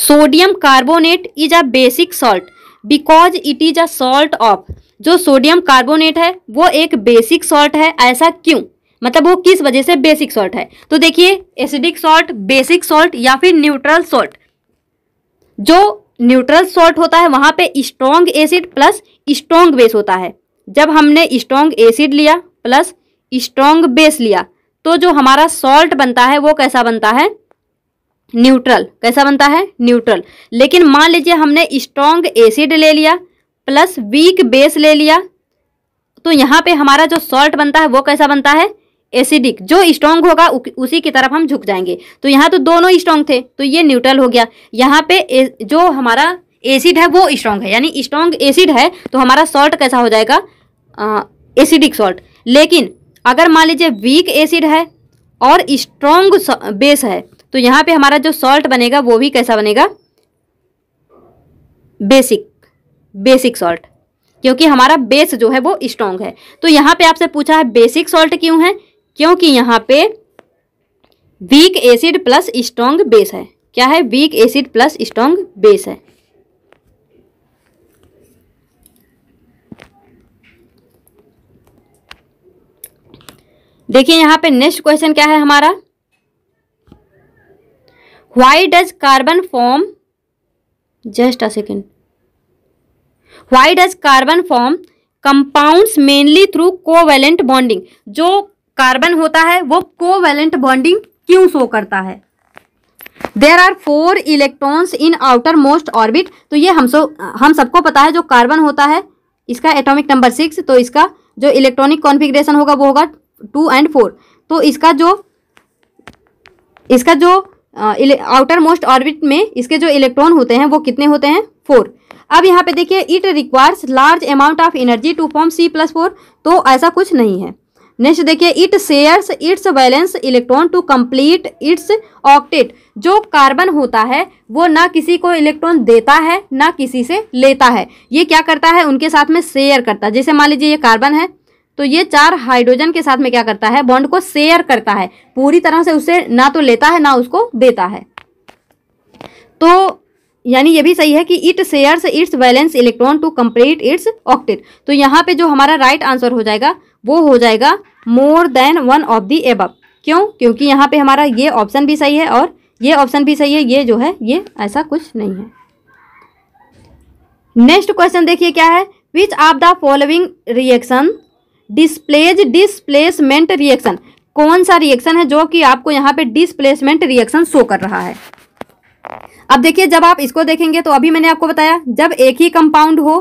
sodium carbonate is a basic salt because it is a salt of जो सोडियम कार्बोनेट है वो एक बेसिक सॉल्ट है ऐसा क्यों मतलब वो किस वजह से बेसिक सॉल्ट है तो देखिए एसिडिक सॉल्ट बेसिक सॉल्ट या फिर न्यूट्रल सॉल्ट जो न्यूट्रल सॉल्ट होता है वहाँ पे strong acid plus strong base होता है जब हमने स्ट्रोंग एसिड लिया प्लस स्ट्रोंग बेस लिया तो जो हमारा सॉल्ट बनता है वो कैसा बनता है न्यूट्रल कैसा बनता है न्यूट्रल लेकिन मान लीजिए हमने स्ट्रोंग एसिड ले लिया प्लस वीक बेस ले लिया तो यहाँ पे हमारा जो सॉल्ट बनता है वो कैसा बनता है एसिडिक जो स्ट्रांग होगा उसी की तरफ हम झुक जाएंगे तो यहाँ तो दोनों स्ट्रांग थे तो ये न्यूट्रल हो गया यहाँ पे जो हमारा एसिड है वो स्ट्रांग है यानी स्ट्रांग एसिड है तो हमारा सॉल्ट कैसा हो जाएगा एसिडिक सॉल्ट लेकिन अगर मान लीजिए वीक एसिड है और स्ट्रांग बेस है तो यहाँ पे हमारा जो सॉल्ट बनेगा वो भी कैसा बनेगा बेसिक बेसिक सॉल्ट क्योंकि हमारा बेस जो है वो स्ट्रांग है तो यहाँ पे आपसे पूछा है बेसिक सॉल्ट क्यों है क्योंकि यहाँ पे weak acid plus strong base है क्या है weak acid plus strong base है देखिए यहाँ पे नेक्स्ट क्वेश्चन क्या है हमारा why does carbon form just a second why does carbon form compounds mainly through covalent bonding जो कार्बन होता है वो कोवेलेंट बॉन्डिंग क्यों शो करता है there are four electrons in outermost orbit तो ये हम सो हम सबको पता है जो कार्बन होता है इसका एटॉमिक नंबर सिक्स तो इसका जो इलेक्ट्रॉनिक कॉन्फिग्रेशन होगा वो होगा टू एंड फोर तो इसका जो इसका जो आउटर मोस्ट ऑर्बिट में इसके जो इलेक्ट्रॉन होते हैं वो कितने होते हैं फोर अब यहाँ पे देखिए it requires large amount of energy to form C plus four तो ऐसा कुछ नहीं है नेक्स्ट देखिए it shares its valence electron to complete its octet जो कार्बन होता है वो ना किसी को इलेक्ट्रॉन देता है ना किसी से लेता है ये क्या करता है उनके साथ में शेयर करता है जैसे मान लीजिए ये कार्बन है तो ये चार हाइड्रोजन के साथ में क्या करता है बॉन्ड को शेयर करता है पूरी तरह से उसे ना तो लेता है ना उसको देता है तो यानी ये भी सही है कि it shares its valence electron to complete its octet तो यहाँ पे जो हमारा राइट right आंसर हो जाएगा वो हो जाएगा more than one of the above क्यों क्योंकि यहाँ पे हमारा ये ऑप्शन भी सही है और ये ऑप्शन भी सही है ये जो है ये ऐसा कुछ नहीं है नेक्स्ट क्वेश्चन देखिए क्या है which of the following reaction displace displacement reaction कौन सा रिएक्शन है जो कि आपको यहाँ पे डिसप्लेसमेंट रिएक्शन शो कर रहा है अब देखिए जब आप इसको देखेंगे तो अभी मैंने आपको बताया जब एक ही कंपाउंड हो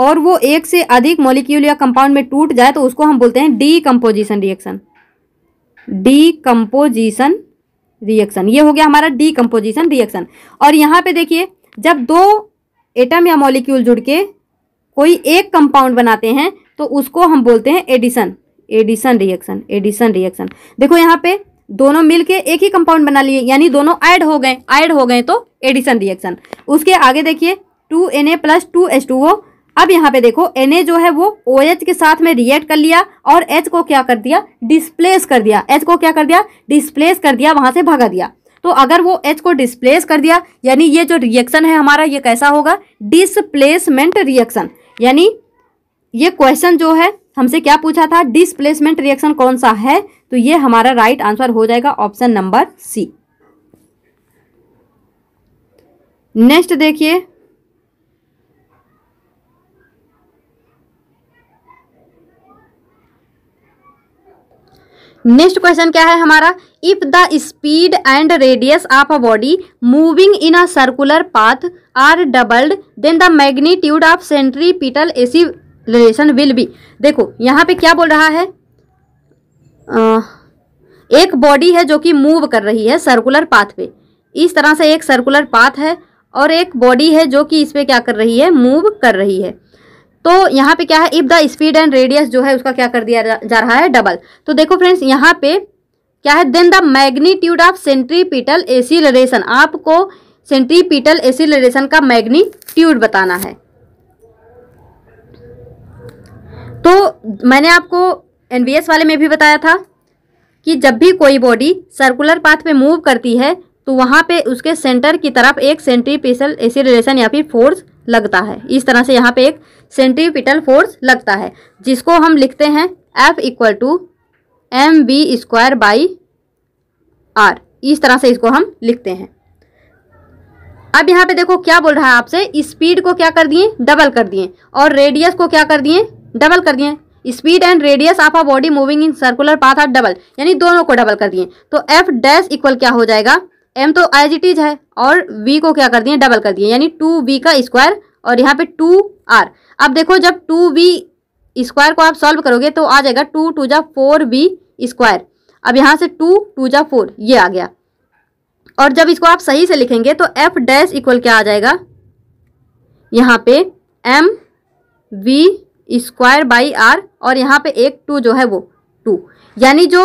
और वो एक से अधिक मॉलिक्यूल या कंपाउंड में टूट जाए तो उसको हम बोलते हैं decomposition reaction decomposition reaction ये हो गया हमारा डी कंपोजिशन रिएक्शन और यहाँ पे देखिए जब दो एटम या मॉलिक्यूल जुड़ के कोई एक कंपाउंड बनाते हैं तो उसको हम बोलते हैं addition addition reaction addition reaction देखो यहाँ पे दोनों मिलके एक ही कंपाउंड बना लिए यानी दोनों ऐड हो गए ऐड हो गए तो एडिशन रिएक्शन उसके आगे देखिए two N A plus two S two O अब यहाँ पे देखो एन जो है वो ओ OH के साथ में रिएक्ट कर लिया और एच को क्या कर दिया डिस्प्लेस कर दिया एच को क्या कर दिया डिस्प्लेस कर दिया वहां से भगा दिया तो अगर वो एच को डिस्प्लेस कर दिया यानी ये जो रिएक्शन है हमारा ये कैसा होगा डिसप्लेसमेंट रिएक्शन यानी ये क्वेश्चन जो है हमसे क्या पूछा था डिसप्लेसमेंट रिएक्शन कौन सा है तो ये हमारा राइट right आंसर हो जाएगा ऑप्शन नंबर सी नेक्स्ट देखिए नेक्स्ट क्वेश्चन क्या है हमारा if the speed and radius of a body moving in a circular path are doubled then the magnitude of centripetal acceleration will be देखो यहाँ पे क्या बोल रहा है आ, एक बॉडी है जो कि मूव कर रही है सर्कुलर पाथ पे इस तरह से एक सर्कुलर पाथ है और एक बॉडी है जो कि इस पे क्या कर रही है मूव कर रही है तो यहाँ पे क्या है if the speed and radius जो है उसका क्या कर दिया जा रहा है डबल तो देखो फ्रेंड्स यहाँ पे क्या है then the magnitude of centripetal acceleration आपको सेंट्रीपिटल एसिलरेशन का मैग्नीट्यूड बताना है तो मैंने आपको एस वाले में भी बताया था कि जब भी कोई बॉडी सर्कुलर पाथ पे मूव करती है तो वहाँ पे उसके सेंटर की तरफ एक सेंट्रीपेशल एसिलेशन या फिर फोर्स लगता है इस तरह से यहाँ पे एक सेंट्रीपिटल फोर्स लगता है जिसको हम लिखते हैं F equal to M B square by R इस तरह से इसको हम लिखते हैं अब यहाँ पे देखो क्या बोल रहा है आपसे स्पीड को क्या कर दिए डबल कर दिए और रेडियस को क्या कर दिए डबल कर दिए speed and radius of a body moving in circular path are double यानी दोनों को डबल कर दिए तो एफ डैश इक्वल क्या हो जाएगा एम तो एज इट इज है और वी को क्या कर दिए डबल कर दिए यानी टू वी का स्क्वायर और यहाँ पे टू आर अब देखो जब टू वी स्क्वायर को आप सॉल्व करोगे तो आ जाएगा टू टू जा फोर वी स्क्वायर अब यहाँ से टू टू जा फोर ये आ गया और जब इसको आप सही से लिखेंगे तो एफ डैश इक्वल क्या आ जाएगा यहाँ पे M V square by R और यहाँ पे एक टू जो है वो टू यानी जो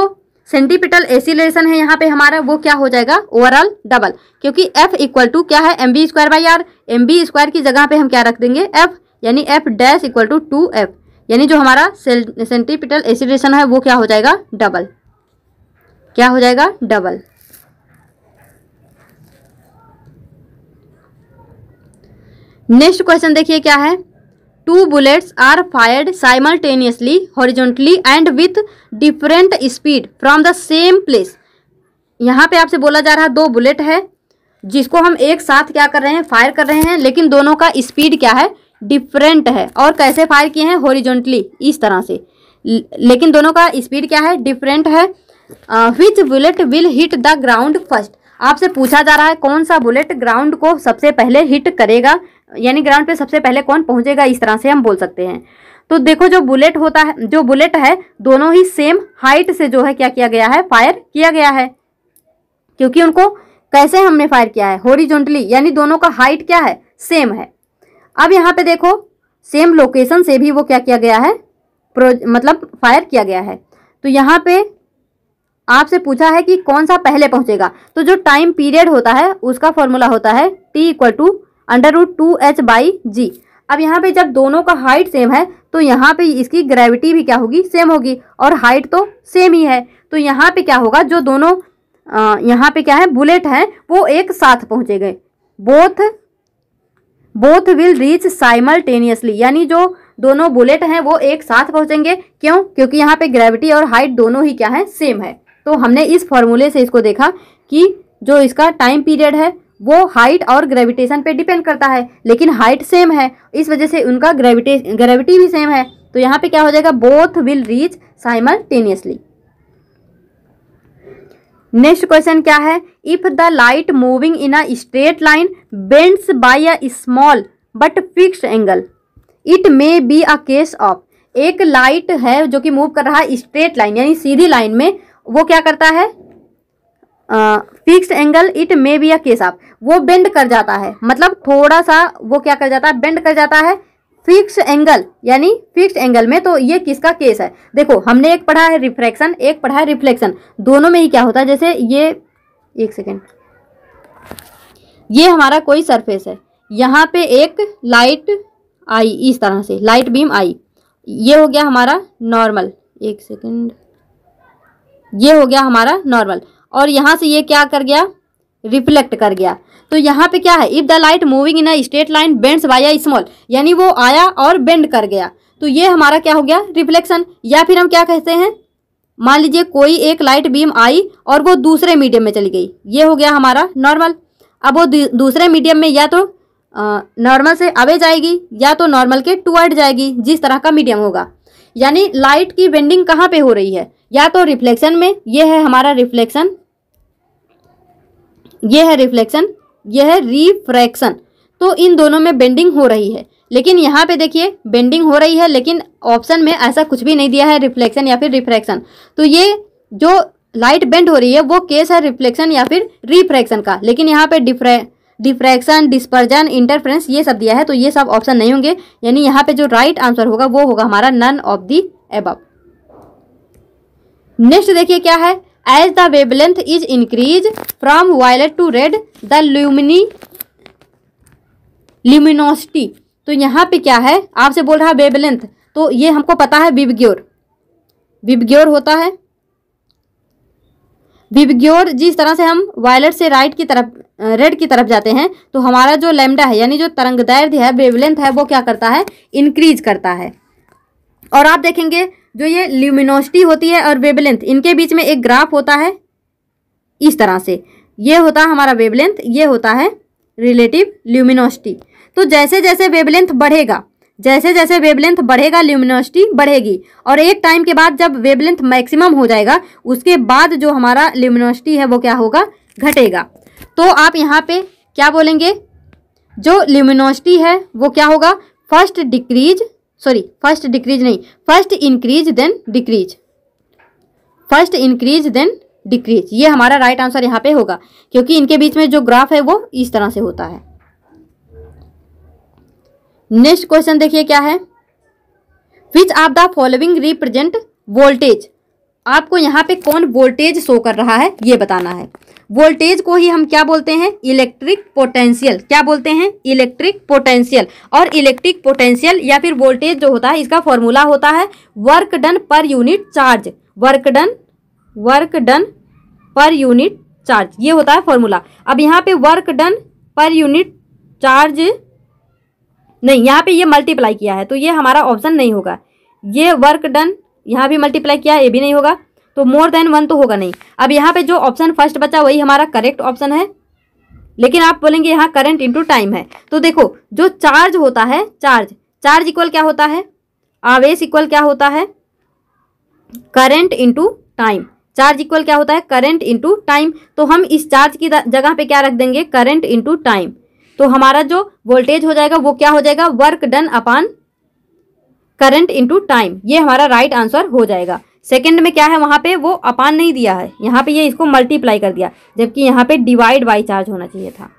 सेंटीपिटल एसिलेशन है यहाँ पे हमारा वो क्या हो जाएगा ओवरऑल डबल क्योंकि एफ इक्वल टू क्या है M B square by R M B square की जगह पे हम क्या रख देंगे एफ यानी F dash equal to two F यानी जो हमारा सेंटीपिटल एसिलेशन है वो क्या हो जाएगा डबल क्या हो जाएगा डबल नेक्स्ट क्वेश्चन देखिए क्या है two bullets are fired simultaneously horizontally and with different speed from the same place यहाँ पे आपसे बोला जा रहा है दो बुलेट है जिसको हम एक साथ क्या कर रहे हैं फायर कर रहे हैं लेकिन दोनों का स्पीड क्या है डिफरेंट है और कैसे फायर किए हैं हॉरिजॉन्टली इस तरह से लेकिन दोनों का स्पीड क्या है डिफरेंट है which bullet will hit the ground first आपसे पूछा जा रहा है कौन सा बुलेट ग्राउंड को सबसे पहले हिट करेगा यानी ग्राउंड पे सबसे पहले कौन पहुंचेगा इस तरह से हम बोल सकते हैं तो देखो जो बुलेट होता है जो बुलेट है दोनों ही सेम हाइट से जो है क्या किया गया है फायर किया गया है क्योंकि उनको कैसे हमने फायर किया है होरिजोनटली यानी दोनों का हाइट क्या है सेम है अब यहाँ पे देखो सेम लोकेशन से भी वो क्या किया गया है मतलब फायर किया गया है तो यहाँ पे आपसे पूछा है कि कौन सा पहले पहुंचेगा तो जो टाइम पीरियड होता है उसका फॉर्मूला होता है T equal to under root two H by G अब यहाँ पे जब दोनों का हाइट सेम है तो यहाँ पे इसकी ग्रेविटी भी क्या होगी सेम होगी और हाइट तो सेम ही है तो यहाँ पे क्या होगा जो दोनों यहाँ पे क्या है बुलेट हैं वो एक साथ पहुँचे गए both both will reach simultaneously यानी जो दोनों बुलेट हैं वो एक साथ पहुँचेंगे क्यों क्योंकि यहाँ पे ग्रेविटी और हाइट दोनों ही क्या है सेम है तो हमने इस फॉर्मूले से इसको देखा कि जो इसका टाइम पीरियड है वो हाइट और ग्रेविटेशन पे डिपेंड करता है लेकिन हाइट सेम है इस वजह से उनका ग्रेविटे ग्रेविटी भी सेम है तो यहाँ पे क्या हो जाएगा both will reach simultaneously next question क्या है if the light moving in a straight line bends by a small but fix angle it may be a case of एक लाइट है जो कि मूव कर रहा है स्ट्रेट लाइन यानी सीधी लाइन में वो क्या करता है fix angle it may be a case of वो बेंड कर जाता है मतलब थोड़ा सा वो क्या कर जाता है बेंड कर जाता है फिक्स एंगल यानी फिक्स एंगल में तो ये किसका केस है देखो हमने एक पढ़ा है रिफ्रैक्शन एक पढ़ा है रिफ्लेक्शन दोनों में ही क्या होता है जैसे ये एक सेकेंड ये हमारा कोई सरफेस है यहाँ पे एक लाइट आई इस तरह से लाइट बीम आई ये हो गया हमारा नॉर्मल एक सेकेंड ये हो गया हमारा नॉर्मल और यहाँ से ये क्या कर गया रिफ्लेक्ट कर गया तो यहाँ पे क्या है if the light moving in a straight line bends by small यानी वो आया और बेंड कर गया तो ये हमारा क्या हो गया रिफ्लेक्शन या फिर हम क्या कहते हैं मान लीजिए कोई एक लाइट बीम आई और वो दूसरे मीडियम में चली गई ये हो गया हमारा नॉर्मल अब वो दूसरे मीडियम में या तो नॉर्मल से अवे जाएगी या तो नॉर्मल के टुवर्ड जाएगी जिस तरह का मीडियम होगा यानी लाइट की बेंडिंग कहाँ पे हो रही है या तो रिफ्लेक्शन में ये है हमारा रिफ्लेक्शन ये है रिफ्लेक्शन ये है रिफ्रैक्शन तो इन दोनों में बेंडिंग हो रही है लेकिन यहाँ पे देखिए बेंडिंग हो रही है लेकिन ऑप्शन में ऐसा कुछ भी नहीं दिया है रिफ्लेक्शन या फिर रिफ्रैक्शन तो ये जो लाइट बेंड हो रही है वो केस है रिफ्लेक्शन या फिर रिफ्रैक्शन का लेकिन यहाँ पे डिफ्रे डिफ्रैक्शन डिस्पर्जन इंटरफ्रेंस ये सब दिया है तो ये सब ऑप्शन नहीं होंगे यानी यहाँ पे जो राइट right आंसर होगा वो होगा हमारा none of the above next देखिए क्या है as the wavelength is increase from violet to red the lumini luminosity तो यहाँ पे क्या है आपसे बोल रहा है वेबलेंथ तो ये हमको पता है विबग्योर विबग्योर होता है विबग्योर जिस तरह से हम वायलेट से राइट की तरफ रेड की तरफ जाते हैं तो हमारा जो लेमडा है यानी जो तरंग दैर्ध्य है वेवलेंथ है वो क्या करता है इंक्रीज करता है और आप देखेंगे जो ये ल्यूमिनोसिटी होती है और वेबलेंथ इनके बीच में एक ग्राफ होता है इस तरह से ये होता है हमारा वेबलेंथ ये होता है रिलेटिव ल्यूमिनोसिटी तो जैसे जैसे वेबलेंथ बढ़ेगा जैसे जैसे वेबलेंथ बढ़ेगा ल्यूमिनोसिटी बढ़ेगी और एक टाइम के बाद जब वेबलेंथ मैक्सिमम हो जाएगा उसके बाद जो हमारा ल्यूमिनोसिटी है वो क्या होगा घटेगा तो आप यहाँ पे क्या बोलेंगे जो ल्यूमिनोसिटी है वो क्या होगा first decrease sorry first decrease नहीं first increase then decrease first increase then decrease ये हमारा राइट आंसर यहाँ पे होगा क्योंकि इनके बीच में जो ग्राफ है वो इस तरह से होता है नेक्स्ट क्वेश्चन देखिए क्या है which are the following represent voltage आपको यहाँ पे कौन वोल्टेज शो कर रहा है ये बताना है वोल्टेज को ही हम क्या बोलते हैं इलेक्ट्रिक पोटेंशियल क्या बोलते हैं इलेक्ट्रिक पोटेंशियल और इलेक्ट्रिक पोटेंशियल या फिर वोल्टेज जो होता है इसका फॉर्मूला होता है work done per unit charge work done work done per unit charge ये होता है फॉर्मूला अब यहाँ पे work done per unit charge नहीं यहाँ पे ये मल्टीप्लाई किया है तो ये हमारा ऑप्शन नहीं होगा ये वर्क डन यहाँ भी मल्टीप्लाई किया ये भी नहीं होगा तो मोर देन वन तो होगा नहीं अब यहाँ पे जो ऑप्शन फर्स्ट बचा वही हमारा करेक्ट ऑप्शन है लेकिन आप बोलेंगे यहाँ करंट इंटू टाइम है तो देखो जो चार्ज होता है चार्ज चार्ज इक्वल क्या होता है आवेश इक्वल क्या होता है current into time charge equal क्या होता है करंट इंटू टाइम तो हम इस चार्ज की जगह पे क्या रख देंगे करंट इंटू टाइम तो हमारा जो वोल्टेज हो जाएगा वो क्या हो जाएगा work done upon current into time ये हमारा राइट right आंसर हो जाएगा सेकेंड में क्या है वहाँ पे वो अपान नहीं दिया है यहाँ पे ये इसको मल्टीप्लाई कर दिया जबकि यहाँ पे डिवाइड बाई चार्ज होना चाहिए था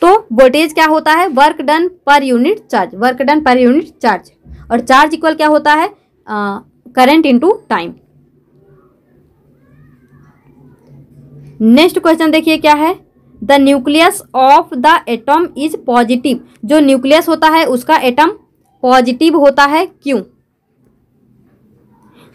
तो वोल्टेज क्या होता है work done per unit charge work done per unit charge और चार्ज इक्वल क्या होता है current into time next question देखिए क्या है the nucleus of the atom is positive जो न्यूक्लियस होता है उसका एटम पॉजिटिव होता है क्यों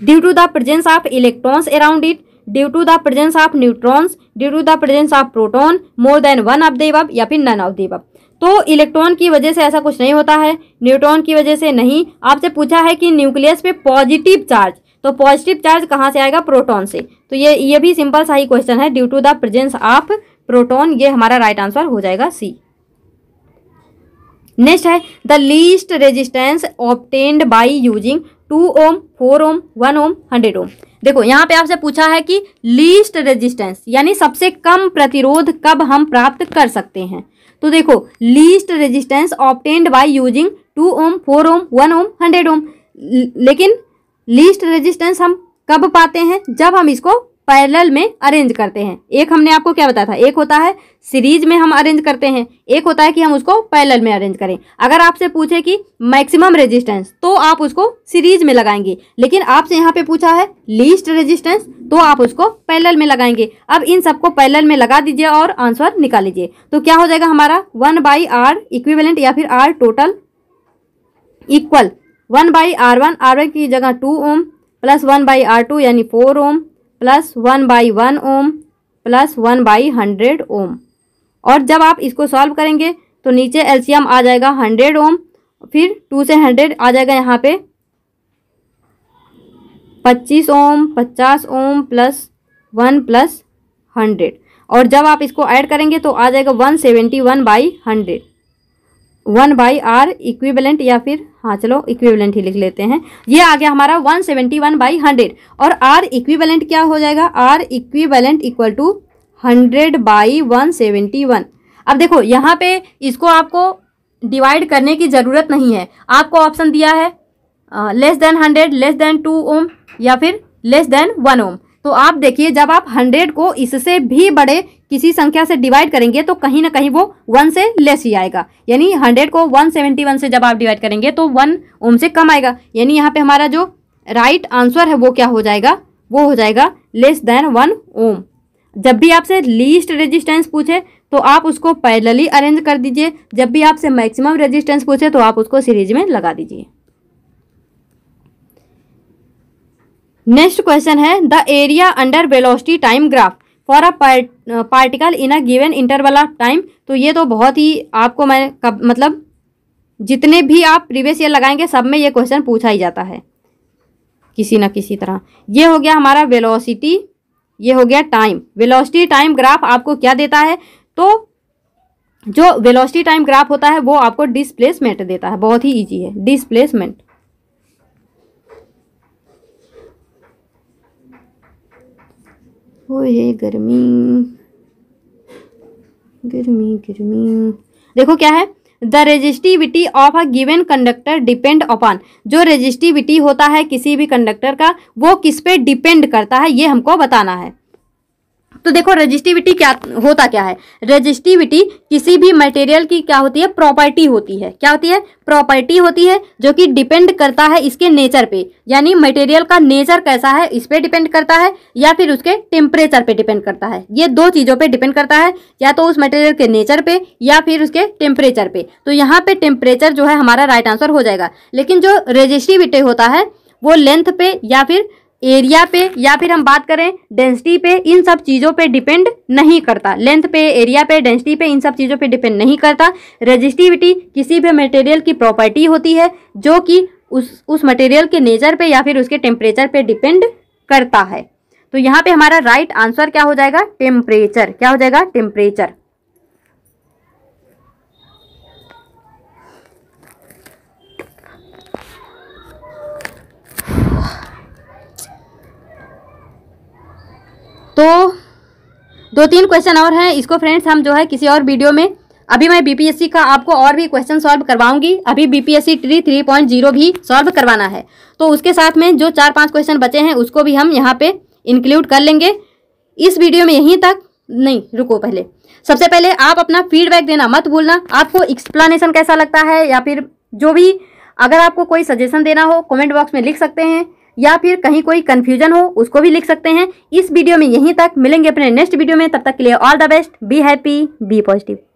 due to the presence of electrons around it due to the presence of neutrons due to the presence of proton more than one of देवब या फिर नन ऑफ देव तो इलेक्ट्रॉन की वजह से ऐसा कुछ नहीं होता है न्यूट्रॉन की वजह से नहीं आपसे पूछा है कि न्यूक्लियस पे पॉजिटिव चार्ज तो पॉजिटिव चार्ज कहाँ से आएगा प्रोटॉन से तो ये ये भी सिंपल सा ही क्वेश्चन है due to the presence of proton ये हमारा राइट आंसर हो जाएगा सी नेक्स्ट है the least resistance obtained by using two ohm four ohm one ohm hundred ohm देखो यहाँ पे आपसे पूछा है कि लीस्ट रेजिस्टेंस यानी सबसे कम प्रतिरोध कब हम प्राप्त कर सकते हैं तो देखो least resistance obtained by using two ohm four ohm one ohm hundred ohm लेकिन लीस्ट रेजिस्टेंस हम कब पाते हैं जब हम इसको पैरल में अरेंज करते हैं एक हमने आपको क्या बताया था एक होता है सीरीज में हम अरेंज करते हैं एक होता है कि हम उसको पैरल में अरेंज करें अगर आपसे पूछे कि मैक्सिमम रेजिस्टेंस तो आप उसको सीरीज में लगाएंगे लेकिन आपसे यहाँ पे पूछा है लीस्ट रेजिस्टेंस तो आप उसको पैरल में लगाएंगे अब इन सबको पैरल में लगा दीजिए और आंसर निकाल लीजिए तो क्या हो जाएगा हमारा वन बाई आर इक्विवेलेंट या फिर R total equal one by R one R की जगह two ohm plus one by R two यानी four ohm plus one by one ohm plus one by hundred ohm और जब आप इसको solve करेंगे तो नीचे एलसीएम आ जाएगा हंड्रेड ओम फिर टू से हंड्रेड आ जाएगा यहाँ पे पच्चीस ओम पचास ohm plus one plus hundred और जब आप इसको ऐड करेंगे तो आ जाएगा one seventy one by hundred one by R equivalent या फिर हाँ चलो इक्विवेलेंट ही लिख लेते हैं ये आ गया हमारा 171 सेवेंटी वन बाई हंड्रेड और आर इक्विवेलेंट क्या हो जाएगा R equivalent equal to hundred by one seventy one अब देखो यहाँ पे इसको आपको डिवाइड करने की ज़रूरत नहीं है आपको ऑप्शन दिया है less than hundred less than two ohm या फिर लेस देन वन ओम तो आप देखिए जब आप हंड्रेड को इससे भी बड़े किसी संख्या से डिवाइड करेंगे तो कहीं ना कहीं वो वन से लेस ही आएगा यानी हंड्रेड को वन सेवेंटी वन से जब आप डिवाइड करेंगे तो वन ओम से कम आएगा यानी यहाँ पे हमारा जो राइट आंसर है वो क्या हो जाएगा वो हो जाएगा लेस देन वन ओम जब भी आपसे लीस्ट रेजिस्टेंस पूछे तो आप उसको पैरेलली अरेंज कर दीजिए जब भी आपसे मैक्सिमम रेजिस्टेंस पूछे तो आप उसको सीरीज में लगा दीजिए नेक्स्ट क्वेश्चन है the area under velocity time graph for a particle in a given interval of time तो ये तो बहुत ही आपको मैं कब मतलब जितने भी आप प्रीवियस ईयर लगाएंगे सब में ये क्वेश्चन पूछा ही जाता है किसी ना किसी तरह ये हो गया हमारा वेलोसिटी ये हो गया टाइम वेलोसिटी टाइम ग्राफ आपको क्या देता है तो जो वेलोसिटी टाइम ग्राफ होता है वो आपको डिस्प्लेसमेंट देता है बहुत ही ईजी है डिस्प्लेसमेंट वो गर्मी गर्मी गर्मी देखो क्या है the resistivity of a given conductor depend upon जो रेजिस्टिविटी होता है किसी भी कंडक्टर का वो किस पे डिपेंड करता है ये हमको बताना है तो देखो रजिस्टिविटी क्या होता क्या है रजिस्टिविटी किसी भी मटेरियल की क्या होती है प्रॉपर्टी होती है क्या होती है प्रॉपर्टी होती है जो कि डिपेंड करता है इसके नेचर पे यानी मटेरियल का नेचर कैसा है इस पर डिपेंड करता है या फिर उसके टेम्परेचर पे डिपेंड करता है ये दो चीज़ों पे डिपेंड करता है या तो उस मटेरियल के नेचर पे या फिर उसके टेम्परेचर पे तो यहाँ पे टेम्परेचर जो है हमारा राइट आंसर हो जाएगा लेकिन जो रजिस्टिविटी होता है वो लेंथ पे या फिर एरिया पे या फिर हम बात करें डेंसिटी पे इन सब चीज़ों पे डिपेंड नहीं करता लेंथ पे एरिया पे डेंसिटी पे इन सब चीज़ों पे डिपेंड नहीं करता रेजिस्टिविटी किसी भी मटेरियल की प्रॉपर्टी होती है जो कि उस उस मटेरियल के नेचर पे या फिर उसके टेम्परेचर पे डिपेंड करता है तो यहाँ पे हमारा राइट right आंसर क्या हो जाएगा टेम्परेचर क्या हो जाएगा टेम्परेचर तो दो तीन क्वेश्चन और हैं इसको फ्रेंड्स हम जो है किसी और वीडियो में अभी मैं बीपीएससी का आपको और भी क्वेश्चन सॉल्व करवाऊंगी अभी BPSC TRE three point zero भी सॉल्व करवाना है तो उसके साथ में जो चार पांच क्वेश्चन बचे हैं उसको भी हम यहाँ पे इंक्लूड कर लेंगे इस वीडियो में यहीं तक नहीं रुको पहले सबसे पहले आप अपना फीडबैक देना मत भूलना आपको एक्सप्लानेशन कैसा लगता है या फिर जो भी अगर आपको कोई सजेशन देना हो कॉमेंट बॉक्स में लिख सकते हैं या फिर कहीं कोई कन्फ्यूजन हो उसको भी लिख सकते हैं इस वीडियो में यहीं तक मिलेंगे अपने नेक्स्ट वीडियो में तब तक के लिए all the best be happy be positive